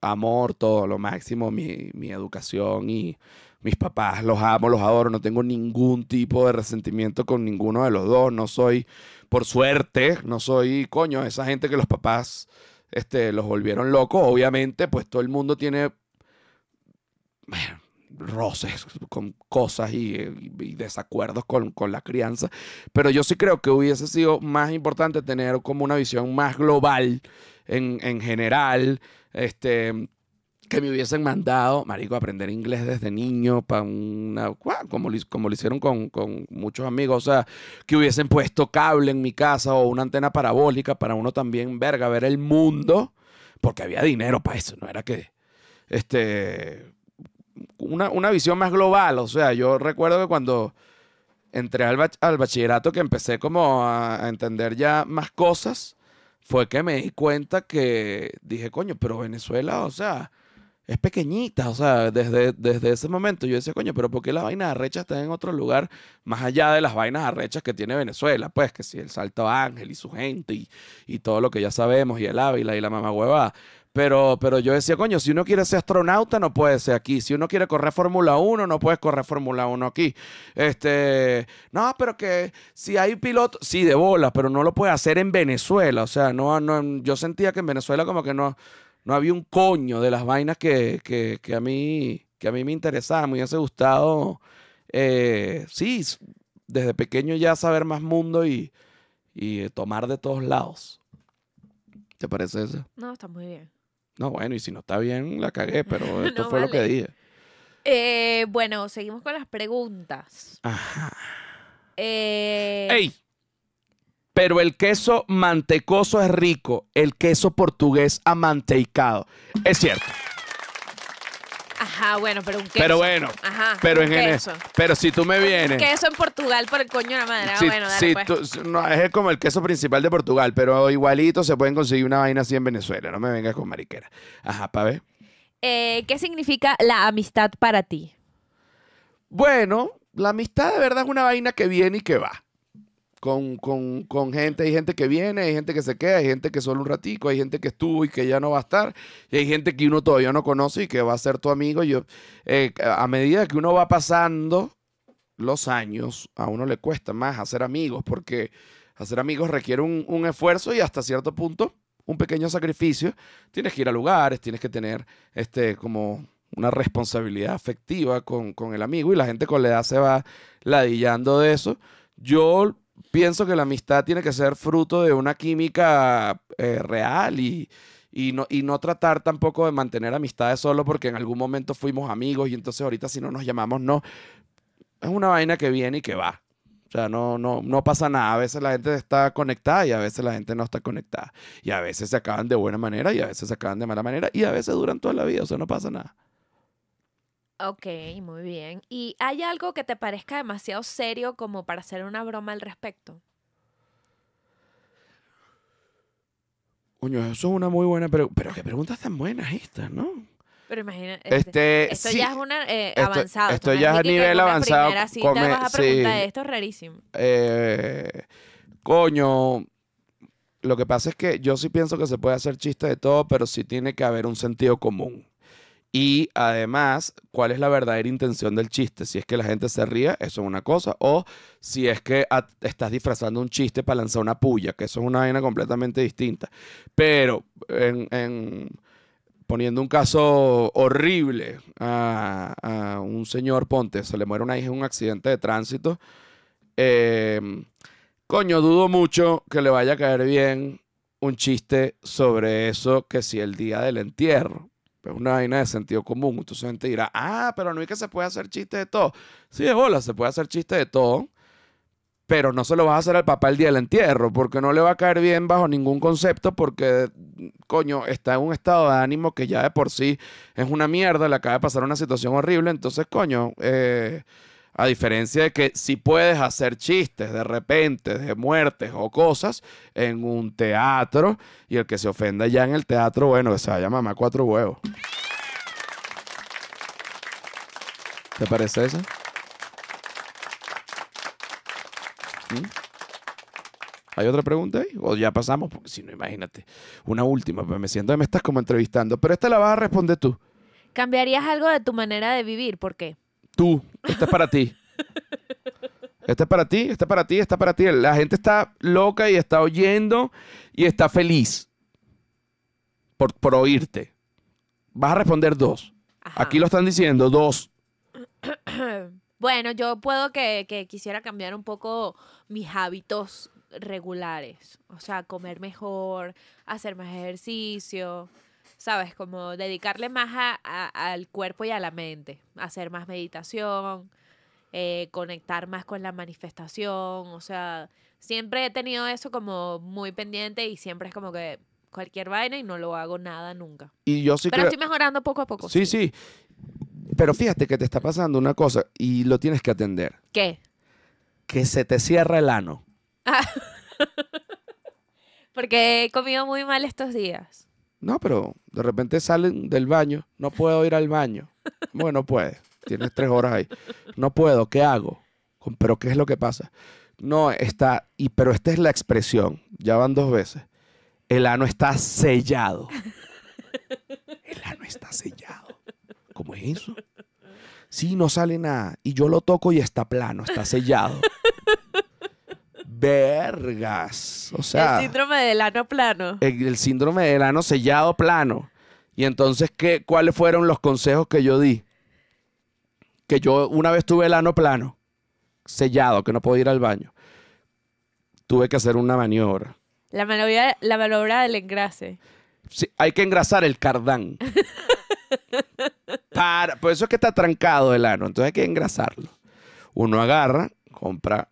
amor, todo lo máximo, mi, educación y mis papás, los amo, los adoro, no tengo ningún tipo de resentimiento con ninguno de los dos, no soy, por suerte, no soy, coño, esa gente que los papás este, los volvieron locos, obviamente, pues todo el mundo tiene roces con cosas eh, y, desacuerdos con, con, la crianza, pero yo sí creo que hubiese sido más importante tener como una visión más global en, en general, este que me hubiesen mandado, marico, aprender inglés desde niño para una... Como, como lo hicieron con, con, muchos amigos, o sea, que hubiesen puesto cable en mi casa o una antena parabólica para uno también, verga, ver el mundo, porque había dinero para eso, no era que... Este, una, visión más global. O sea, yo recuerdo que cuando entré al, bachillerato que empecé como a, entender ya más cosas, fue que me di cuenta que dije, coño, pero Venezuela, o sea, es pequeñita. O sea, desde, desde ese momento yo decía, coño, pero ¿por qué las vainas arrechas están en otro lugar más allá de las vainas arrechas que tiene Venezuela? Pues que si el Salto Ángel y su gente y, y todo lo que ya sabemos y el Ávila y la mamá huevada. Pero, pero yo decía, coño, si uno quiere ser astronauta, no puede ser aquí. Si uno quiere correr Fórmula 1, no puedes correr Fórmula 1 aquí. Este, no, pero que si hay piloto, sí, de bola, pero no lo puede hacer en Venezuela. O sea, no, no, yo sentía que en Venezuela como que no, no había un coño de las vainas que, a, mí, que a mí me interesaba. Me hubiese gustado, eh, sí, desde pequeño ya saber más mundo y, y eh, tomar de todos lados. ¿Te parece eso? No, está muy bien. No, bueno, y si no está bien, la cagué, pero (laughs) esto fue lo que dije. Eh, bueno, seguimos con las preguntas. Ajá. Eh, ¡Ey! Pero el queso mantecoso es rico, el queso portugués amanteicado. Es cierto. Ajá, bueno, pero un queso. Pero bueno, pero en Pero si tú me vienes. Queso en Portugal por el coño de la madre. Ah, bueno, pues. es como el queso principal de Portugal, pero igualito se pueden conseguir una vaina así en Venezuela. No me vengas con mariquera. Ajá, pa' ver. Eh, ¿Qué significa la amistad para ti? Bueno, la amistad de verdad es una vaina que viene y que va con, gente, hay gente que viene, hay gente que se queda, hay gente que solo un ratico, hay gente que estuvo y que ya no va a estar, y hay gente que uno todavía no conoce y que va a ser tu amigo. Yo, eh, a medida que uno va pasando los años, a uno le cuesta más hacer amigos, porque hacer amigos requiere un, esfuerzo y hasta cierto punto un pequeño sacrificio. Tienes que ir a lugares, tienes que tener este como una responsabilidad afectiva con, con el amigo y la gente con la edad se va ladillando de eso. Yo pienso que la amistad tiene que ser fruto de una química eh, real y, y, no, tratar tampoco de mantener amistades solo porque en algún momento fuimos amigos y entonces ahorita si no nos llamamos, no. Es una vaina que viene y que va. O sea, no, no, no pasa nada. A veces la gente está conectada y a veces la gente no está conectada. Y a veces se acaban de buena manera y a veces se acaban de mala manera y a veces duran toda la vida. O sea, no pasa nada. Ok, muy bien. ¿Y hay algo que te parezca demasiado serio como para hacer una broma al respecto? Coño, eso es una muy buena pregunta. Pero qué preguntas tan buenas estas, ¿no? Pero imagina, este, este, esto ya es una, eh, avanzado. Esto, ya es a nivel avanzado. E- esto es rarísimo. Eh, coño, lo que pasa es que yo sí pienso que se puede hacer chiste de todo, pero sí tiene que haber un sentido común. Y además, ¿cuál es la verdadera intención del chiste? Si es que la gente se ría, eso es una cosa. O si es que estás disfrazando un chiste para lanzar una puya, que eso es una vaina completamente distinta. Pero poniendo un caso horrible a, un señor Ponte, se le muere una hija en un accidente de tránsito. Em, coño, dudo mucho que le vaya a caer bien un chiste sobre eso que si el día del entierro pero pues, una vaina de sentido común. Entonces gente dirá, ah, pero no es que se puede hacer chiste de todo. Sí, de bola, se puede hacer chiste de todo, pero no se lo vas a hacer al papá el día del entierro, porque no le va a caer bien bajo ningún concepto, porque, coño, está en un estado de ánimo que ya de por sí es una mierda, le acaba de pasar una situación horrible, entonces, coño, eh a diferencia de que si puedes hacer chistes de repente, de muertes o cosas en un teatro, y el que se ofenda ya en el teatro, bueno, que se vaya mamá cuatro huevos. ¿Te parece eso? ¿Mm? ¿Hay otra pregunta ahí? O ya pasamos, porque si no, imagínate. Una última, pues me siento que me estás como entrevistando, pero esta la vas a responder tú. ¿Cambiarías algo de tu manera de vivir? ¿Por qué? Tú, esta es para ti. Esta es para ti, esta es para ti, Está para ti. La gente está loca y está oyendo y está feliz por, por oírte. Vas a responder dos. Aquí lo están diciendo, dos. (clears throat) bueno, yo puedo que, que quisiera cambiar un poco mis hábitos regulares. O sea, comer mejor, hacer más ejercicio. ¿sabes? Como dedicarle más a, al cuerpo y a la mente, hacer más meditación, eh, conectar más con la manifestación, o sea, siempre he tenido eso como muy pendiente y siempre es como que cualquier vaina y no lo hago nada nunca. Y yo Pero estoy mejorando poco a poco. Sí, sí, Pero fíjate que te está pasando una cosa y lo tienes que atender. ¿Qué? Que se te cierra el ano. Ah. (laughs) Porque he comido muy mal estos días. No, pero de repente salen del baño, no puedo ir al baño. Bueno, no puedes, tienes tres horas ahí. No puedo, ¿qué hago? Pero ¿qué es lo que pasa? No, está, y, pero esta es la expresión, ya van dos veces. El ano está sellado. El ano está sellado. ¿Cómo es eso? Sí, no sale nada. Y yo lo toco y está plano, está sellado vergas. O sea. El síndrome del ano plano. El, síndrome del ano sellado plano. Y entonces, ¿qué, ¿cuáles fueron los consejos que yo di? Que yo una vez tuve el ano plano, sellado, que no podía ir al baño. Tuve que hacer una maniobra. La maniobra, la del engrase. Sí, hay que engrasar el cardán. (laughs) Para, por eso es que está trancado el ano, entonces hay que engrasarlo. Uno agarra, compra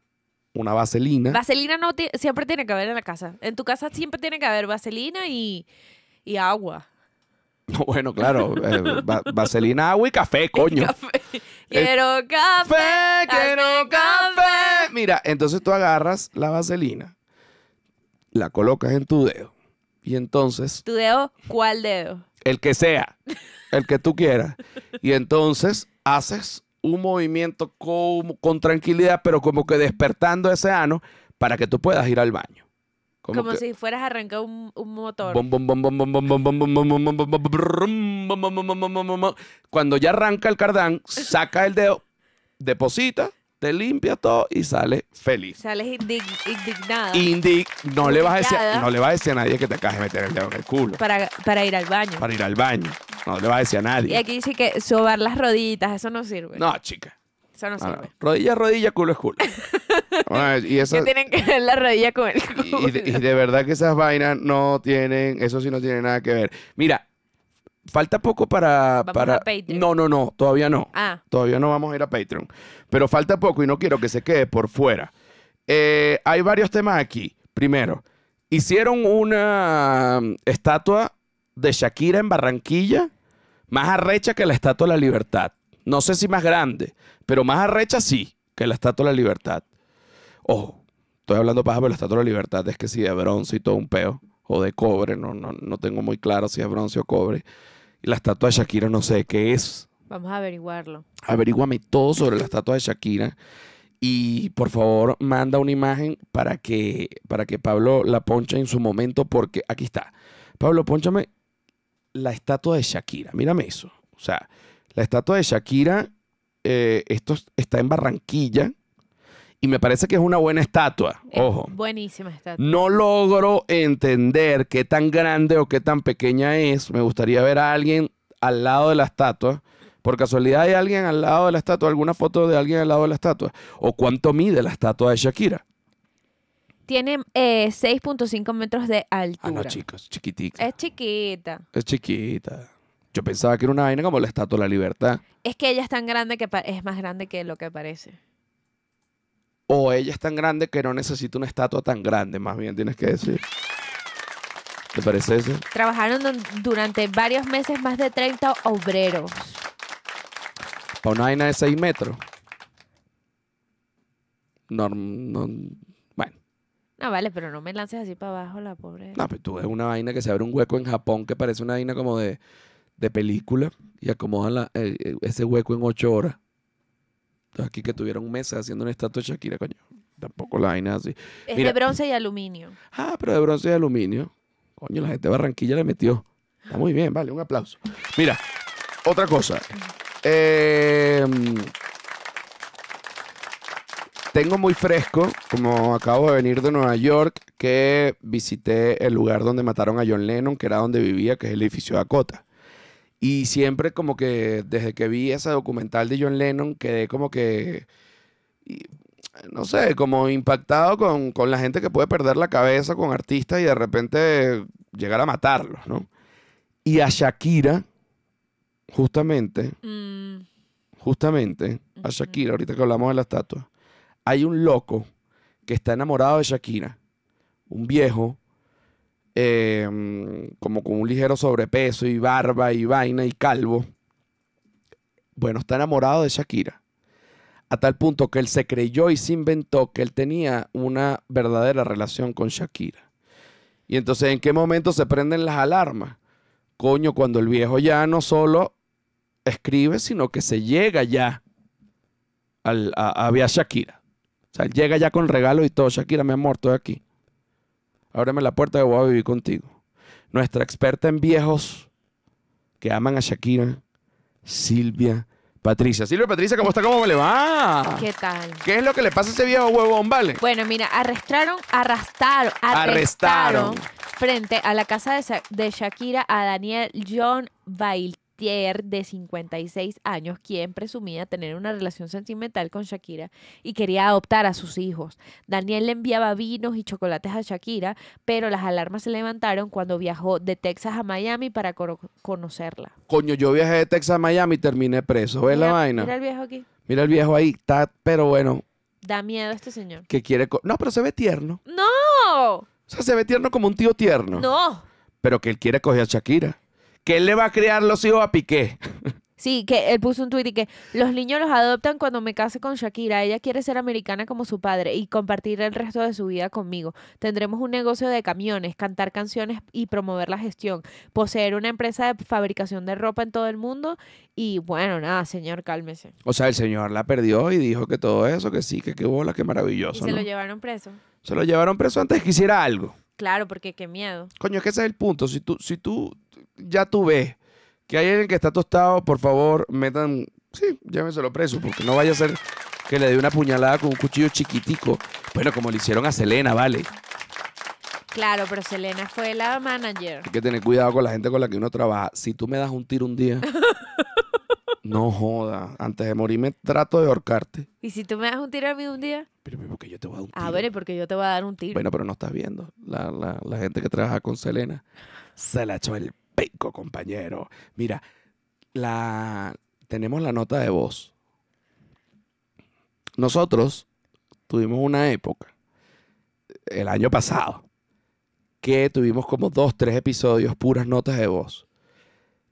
una vaselina. Vaselina no siempre tiene que haber en la casa. En tu casa siempre tiene que haber vaselina y, agua. (laughs) bueno, claro. Eh, vaselina, agua y café, (laughs) coño. Café. Eh, quiero café. quiero café. Mira, entonces tú agarras la vaselina, la colocas en tu dedo y entonces ¿Tu dedo? ¿Cuál dedo? el que sea, el que tú quieras, y entonces haces un movimiento con, tranquilidad, pero como que despertando ese ano para que tú puedas ir al baño. Como, si fueras a arrancar un motor. Cuando ya arranca el cardán, saca el dedo, deposita te limpia todo y sales feliz. Sales indignado. indignada. no, le vas a decir, no le a decir a nadie que te acabas de meter el dedo en el culo. Para, para ir al baño. Para ir al baño. No le vas a decir a nadie. Y aquí dice que sobar las rodillas, eso no sirve. No, chica. Eso no sirve. Rodilla, rodilla, culo es culo. (laughs) y ¿Qué tienen que ver la rodilla con el culo? Y, de, y de verdad que esas vainas no tienen, eso sí no tiene nada que ver. Mira, falta poco para. para... No, no, no, todavía no. Ah. Todavía no vamos a ir a Patreon. Pero falta poco y no quiero que se quede por fuera. Eh, hay varios temas aquí. Primero, hicieron una um, estatua de Shakira en Barranquilla más arrecha que la estatua de la libertad. No sé si más grande, pero más arrecha sí que la estatua de la libertad. Ojo, estoy hablando para pero la estatua de la libertad es que sí, de bronce y todo un peo, o de cobre, no, no, no tengo muy claro si es bronce o cobre la estatua de Shakira no sé qué es. Vamos a averiguarlo. Averíguame todo sobre la estatua de Shakira y por favor manda una imagen para que, para que Pablo la poncha en su momento porque aquí está. Pablo, ponchame la estatua de Shakira. Mírame eso. O sea, la estatua de Shakira, eh, esto está en Barranquilla y me parece que es una buena estatua. ojo. Buenísima estatua. No logro entender qué tan grande o qué tan pequeña es. Me gustaría ver a alguien al lado de la estatua. Por casualidad hay alguien al lado de la estatua, alguna foto de alguien al lado de la estatua. O cuánto mide la estatua de Shakira. Tiene 6.5 eh, metros de altura. Ah, no, chicos, chiquitica. Es chiquita. Es chiquita. Yo pensaba que era una vaina como la estatua de la libertad. Es que ella es tan grande que es más grande que lo que parece o ella es tan grande que no necesita una estatua tan grande, más bien tienes que decir. ¿Te parece eso? Trabajaron durante varios meses más de 30 obreros. Para una vaina de 6 metros. No, no, bueno. No, vale, pero no me lances así para abajo, la pobre. No, pero tú ves una vaina que se abre un hueco en Japón que parece una vaina como de, película y acomodan eh, eh, ese hueco en 8 horas aquí que tuvieron meses haciendo una estatua de Shakira, coño, tampoco la vaina así. Es de bronce y aluminio. Ah, pero de bronce y aluminio. Coño, la gente de Barranquilla le metió. Está muy bien, vale, un aplauso. Mira, otra cosa. Em, tengo muy fresco, como acabo de venir de Nueva York, que visité el lugar donde mataron a John Lennon, que era donde vivía, que es el edificio Dakota. Y siempre como que desde que vi ese documental de John Lennon quedé como que, no sé, como impactado con, la gente que puede perder la cabeza con artistas y de repente llegar a matarlos, ¿no? Y a Shakira, justamente, mm. justamente, a Shakira, ahorita que hablamos de la estatua, hay un loco que está enamorado de Shakira, un viejo Em, como con un ligero sobrepeso y barba y vaina y calvo, bueno, está enamorado de Shakira. A tal punto que él se creyó y se inventó que él tenía una verdadera relación con Shakira. Y entonces, ¿en qué momento se prenden las alarmas? Coño, cuando el viejo ya no solo escribe, sino que se llega ya a, a, a Shakira. O sea, llega ya con regalo y todo, Shakira, mi amor, estoy aquí. Ábreme la puerta que voy a vivir contigo. Nuestra experta en viejos que aman a Shakira, Silvia Patricia. Silvia Patricia, ¿cómo está? ¿Cómo le va? ¿Qué tal? ¿Qué es lo que le pasa a ese viejo huevón, vale? Bueno, mira, arrastraron, arrastraron, arrestaron, frente a la casa de, de Shakira a Daniel John Bail Tier, de 56 años, quien presumía tener una relación sentimental con Shakira y quería adoptar a sus hijos. Daniel le enviaba vinos y chocolates a Shakira, pero las alarmas se levantaron cuando viajó de Texas a Miami para conocerla. Coño, yo viajé de Texas a Miami y terminé preso. ¿Ves la vaina? Mira el viejo aquí. Mira el viejo ahí, está, pero bueno. Da miedo este señor. Que quiere. No, pero se ve tierno. ¡No! O sea, se ve tierno como un tío tierno. ¡No! Pero que él quiere coger a Shakira que le va a criar los hijos a Piqué. Sí, que él puso un tuit y que los niños los adoptan cuando me case con Shakira. Ella quiere ser americana como su padre y compartir el resto de su vida conmigo. Tendremos un negocio de camiones, cantar canciones y promover la gestión, poseer una empresa de fabricación de ropa en todo el mundo y bueno, nada, señor, cálmese. O sea, el señor la perdió y dijo que todo eso, que sí, que qué bola, que maravilloso. se lo llevaron preso. Se lo llevaron preso antes que hiciera algo. Claro, porque qué miedo. Coño, es que ese es el punto. Si tú, si tú ya tú ves que hay alguien que está tostado, por favor, metan, sí, llévenselo preso, porque no vaya a ser que le dé una puñalada con un cuchillo chiquitico. Bueno, como le hicieron a Selena, vale. Claro, pero Selena fue la manager. Hay que tener cuidado con la gente con la que uno trabaja. Si tú me das un tiro un día, (laughs) no joda. Antes de morirme trato de ahorcarte. ¿Y si tú me das un tiro a mí un día? Pero porque yo te voy a dar un ah, tiro. porque yo te voy a dar un tiro. Bueno, pero no estás viendo. la gente que trabaja con Selena se la echó el pico, compañero. Mira, la, tenemos la nota de voz. Nosotros tuvimos una época, el año pasado, que tuvimos como dos, tres episodios puras notas de voz.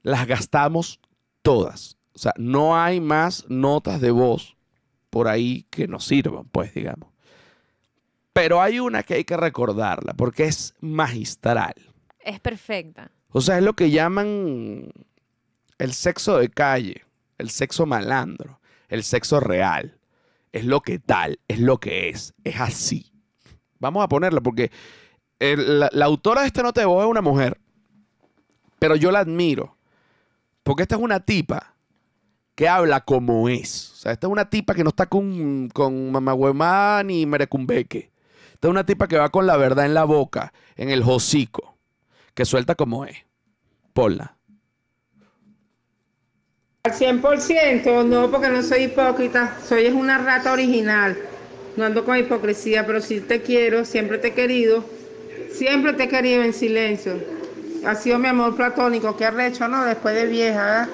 Las gastamos todas. O sea, no hay más notas de voz por ahí que nos sirvan, pues digamos. Pero hay una que hay que recordarla porque es magistral. Es perfecta. O sea, es lo que llaman el sexo de calle, el sexo malandro, el sexo real. Es lo que tal, es lo que es, es así. Vamos a ponerla porque la, autora de esta nota de voz es una mujer, pero yo la admiro porque esta es una tipa que habla como es. O sea, esta es una tipa que no está con, con mamagüemá ni merecumbeque. Esta es una tipa que va con la verdad en la boca, en el hocico que suelta como es. Pola. Al 100% no, porque no soy hipócrita, soy una rata original, no ando con hipocresía, pero sí te quiero, siempre te he querido, siempre te he querido en silencio. Ha sido mi amor platónico, qué arrecho, ¿no? Después de vieja, ¿verdad?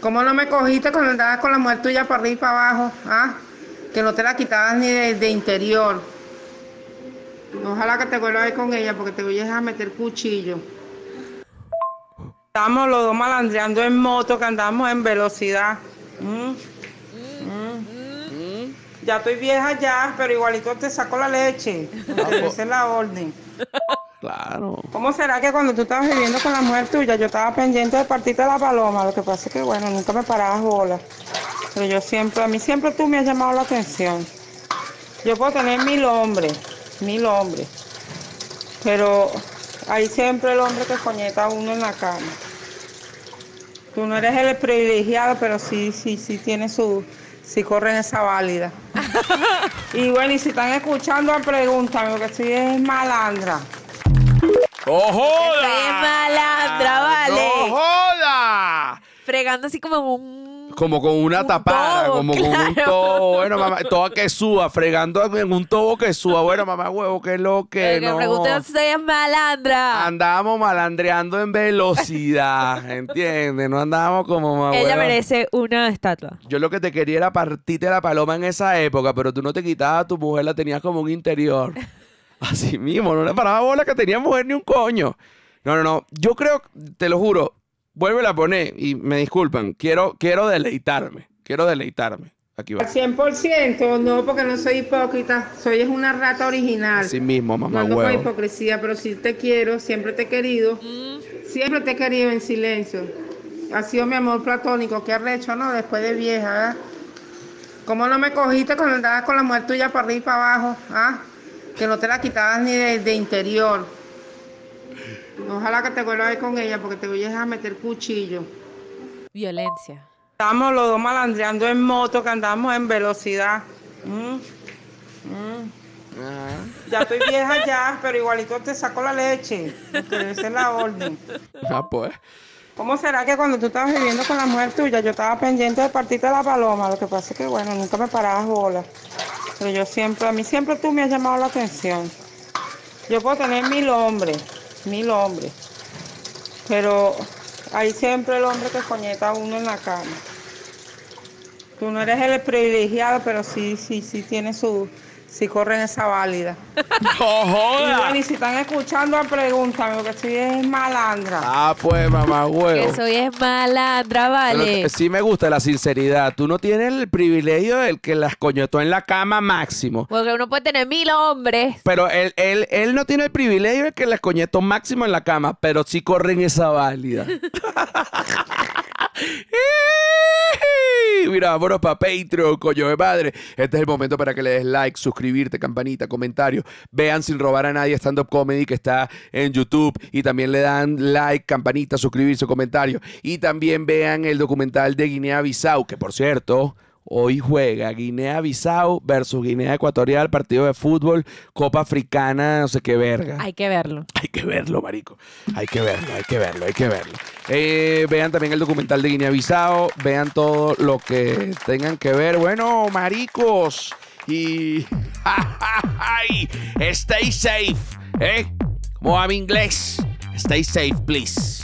¿Cómo no me cogiste cuando andabas con la mujer tuya para arriba y para abajo? ¿Ah? Que no te la quitabas ni desde de interior. Ojalá que te vuelvas con ella porque te voy a meter cuchillo. Estamos los dos malandreando en moto, que andamos en velocidad. Mm. Mm. Mm. Ya estoy vieja ya, pero igualito te saco la leche. Ah, pues. Esa es la orden. Claro. ¿Cómo será que cuando tú estabas viviendo con la mujer tuya, yo estaba pendiente de partirte la paloma? Lo que pasa es que, bueno, nunca me parabas bola. Pero yo siempre, a mí siempre tú me has llamado la atención. Yo puedo tener mil hombres, mil hombres. Pero hay siempre el hombre que coñeta uno en la cama. Tú no eres el privilegiado, pero sí, sí, sí tiene su, si corren esa válida. (laughs) y bueno, y si están escuchando, pregúntame, porque si es malandra. ¡Oh, Es malandra, vale. Fregando así como un como con una tapada, como con un tobo, bueno, mamá, toda que suba, fregando en un tobo que suba, bueno, mamá, huevo, qué lo que no. pregunté si es malandra. Andábamos malandreando en velocidad, (laughs) ¿entiendes? No andábamos como mamá. Ella merece una estatua. Yo lo que te quería era partirte la paloma en esa época, pero tú no te quitabas, tu mujer la tenías como un interior. (laughs) Así mismo, no le paraba bola que tenía mujer ni un coño. No, no, no. Yo creo, te lo juro, vuelve a poner y me disculpan, quiero, quiero deleitarme, quiero deleitarme. Aquí va. 100%, no, porque no soy hipócrita, soy es una rata original. Sí mismo, mamá. No, con hipocresía, pero sí te quiero, siempre te he querido, mm. siempre te he querido en silencio. Ha sido mi amor platónico, qué arrecho, ¿no? Después de vieja, ¿verdad? ¿Cómo no me cogiste cuando andabas con la mujer tuya para arriba y para abajo? ¿Ah? Que no te la quitabas ni de interior. Ojalá que te vuelvas con ella porque te voy a meter cuchillo. Violencia. Estamos los dos malandreando en moto, que andamos en velocidad. Mm, mm. Ya estoy vieja ya, pero igualito te saco la leche. Porque esa la orden. Ya ah, pues. ¿Cómo será que cuando tú estabas viviendo con la mujer tuya, yo estaba pendiente de partirte la paloma? Lo que pasa es que, bueno, nunca me parabas bola. Pero yo siempre, a mí siempre tú me has llamado la atención. Yo puedo tener mil hombres, mil hombres. Pero hay siempre el hombre que coñeta a uno en la cama. Tú no eres el privilegiado, pero sí, sí, sí tiene su, si corren esa válida. (laughs) ¡No Y, si están escuchando, pregúntame, porque soy es malandra. Ah, pues, mamá, huevo. Que soy es malandra, vale. sí me gusta la sinceridad. Tú no tienes el privilegio del que las coñetó en la cama máximo. Porque uno puede tener mil hombres. Pero él, él, él no tiene el privilegio de que las coñetó máximo en la cama, pero sí corren esa válida. (laughs) (laughs) Mira, vámonos para Patreon, coño de madre. Este es el momento para que le des like, suscribirte, campanita, comentario. Vean sin robar a nadie Stand Up Comedy que está en YouTube. Y también le dan like, campanita, suscribirse, comentario. Y también vean el documental de Guinea-Bissau, que por cierto... Hoy juega Guinea-Bissau versus Guinea Ecuatorial, partido de fútbol, Copa Africana, no sé qué verga. Hay que verlo. Hay que verlo, marico. Hay que verlo, hay que verlo, hay que verlo. Eh, vean también el documental de Guinea-Bissau, vean todo lo que tengan que ver. Bueno, maricos, y... (laughs) ¡Stay safe! ¿Eh? Como va inglés. Stay safe, please.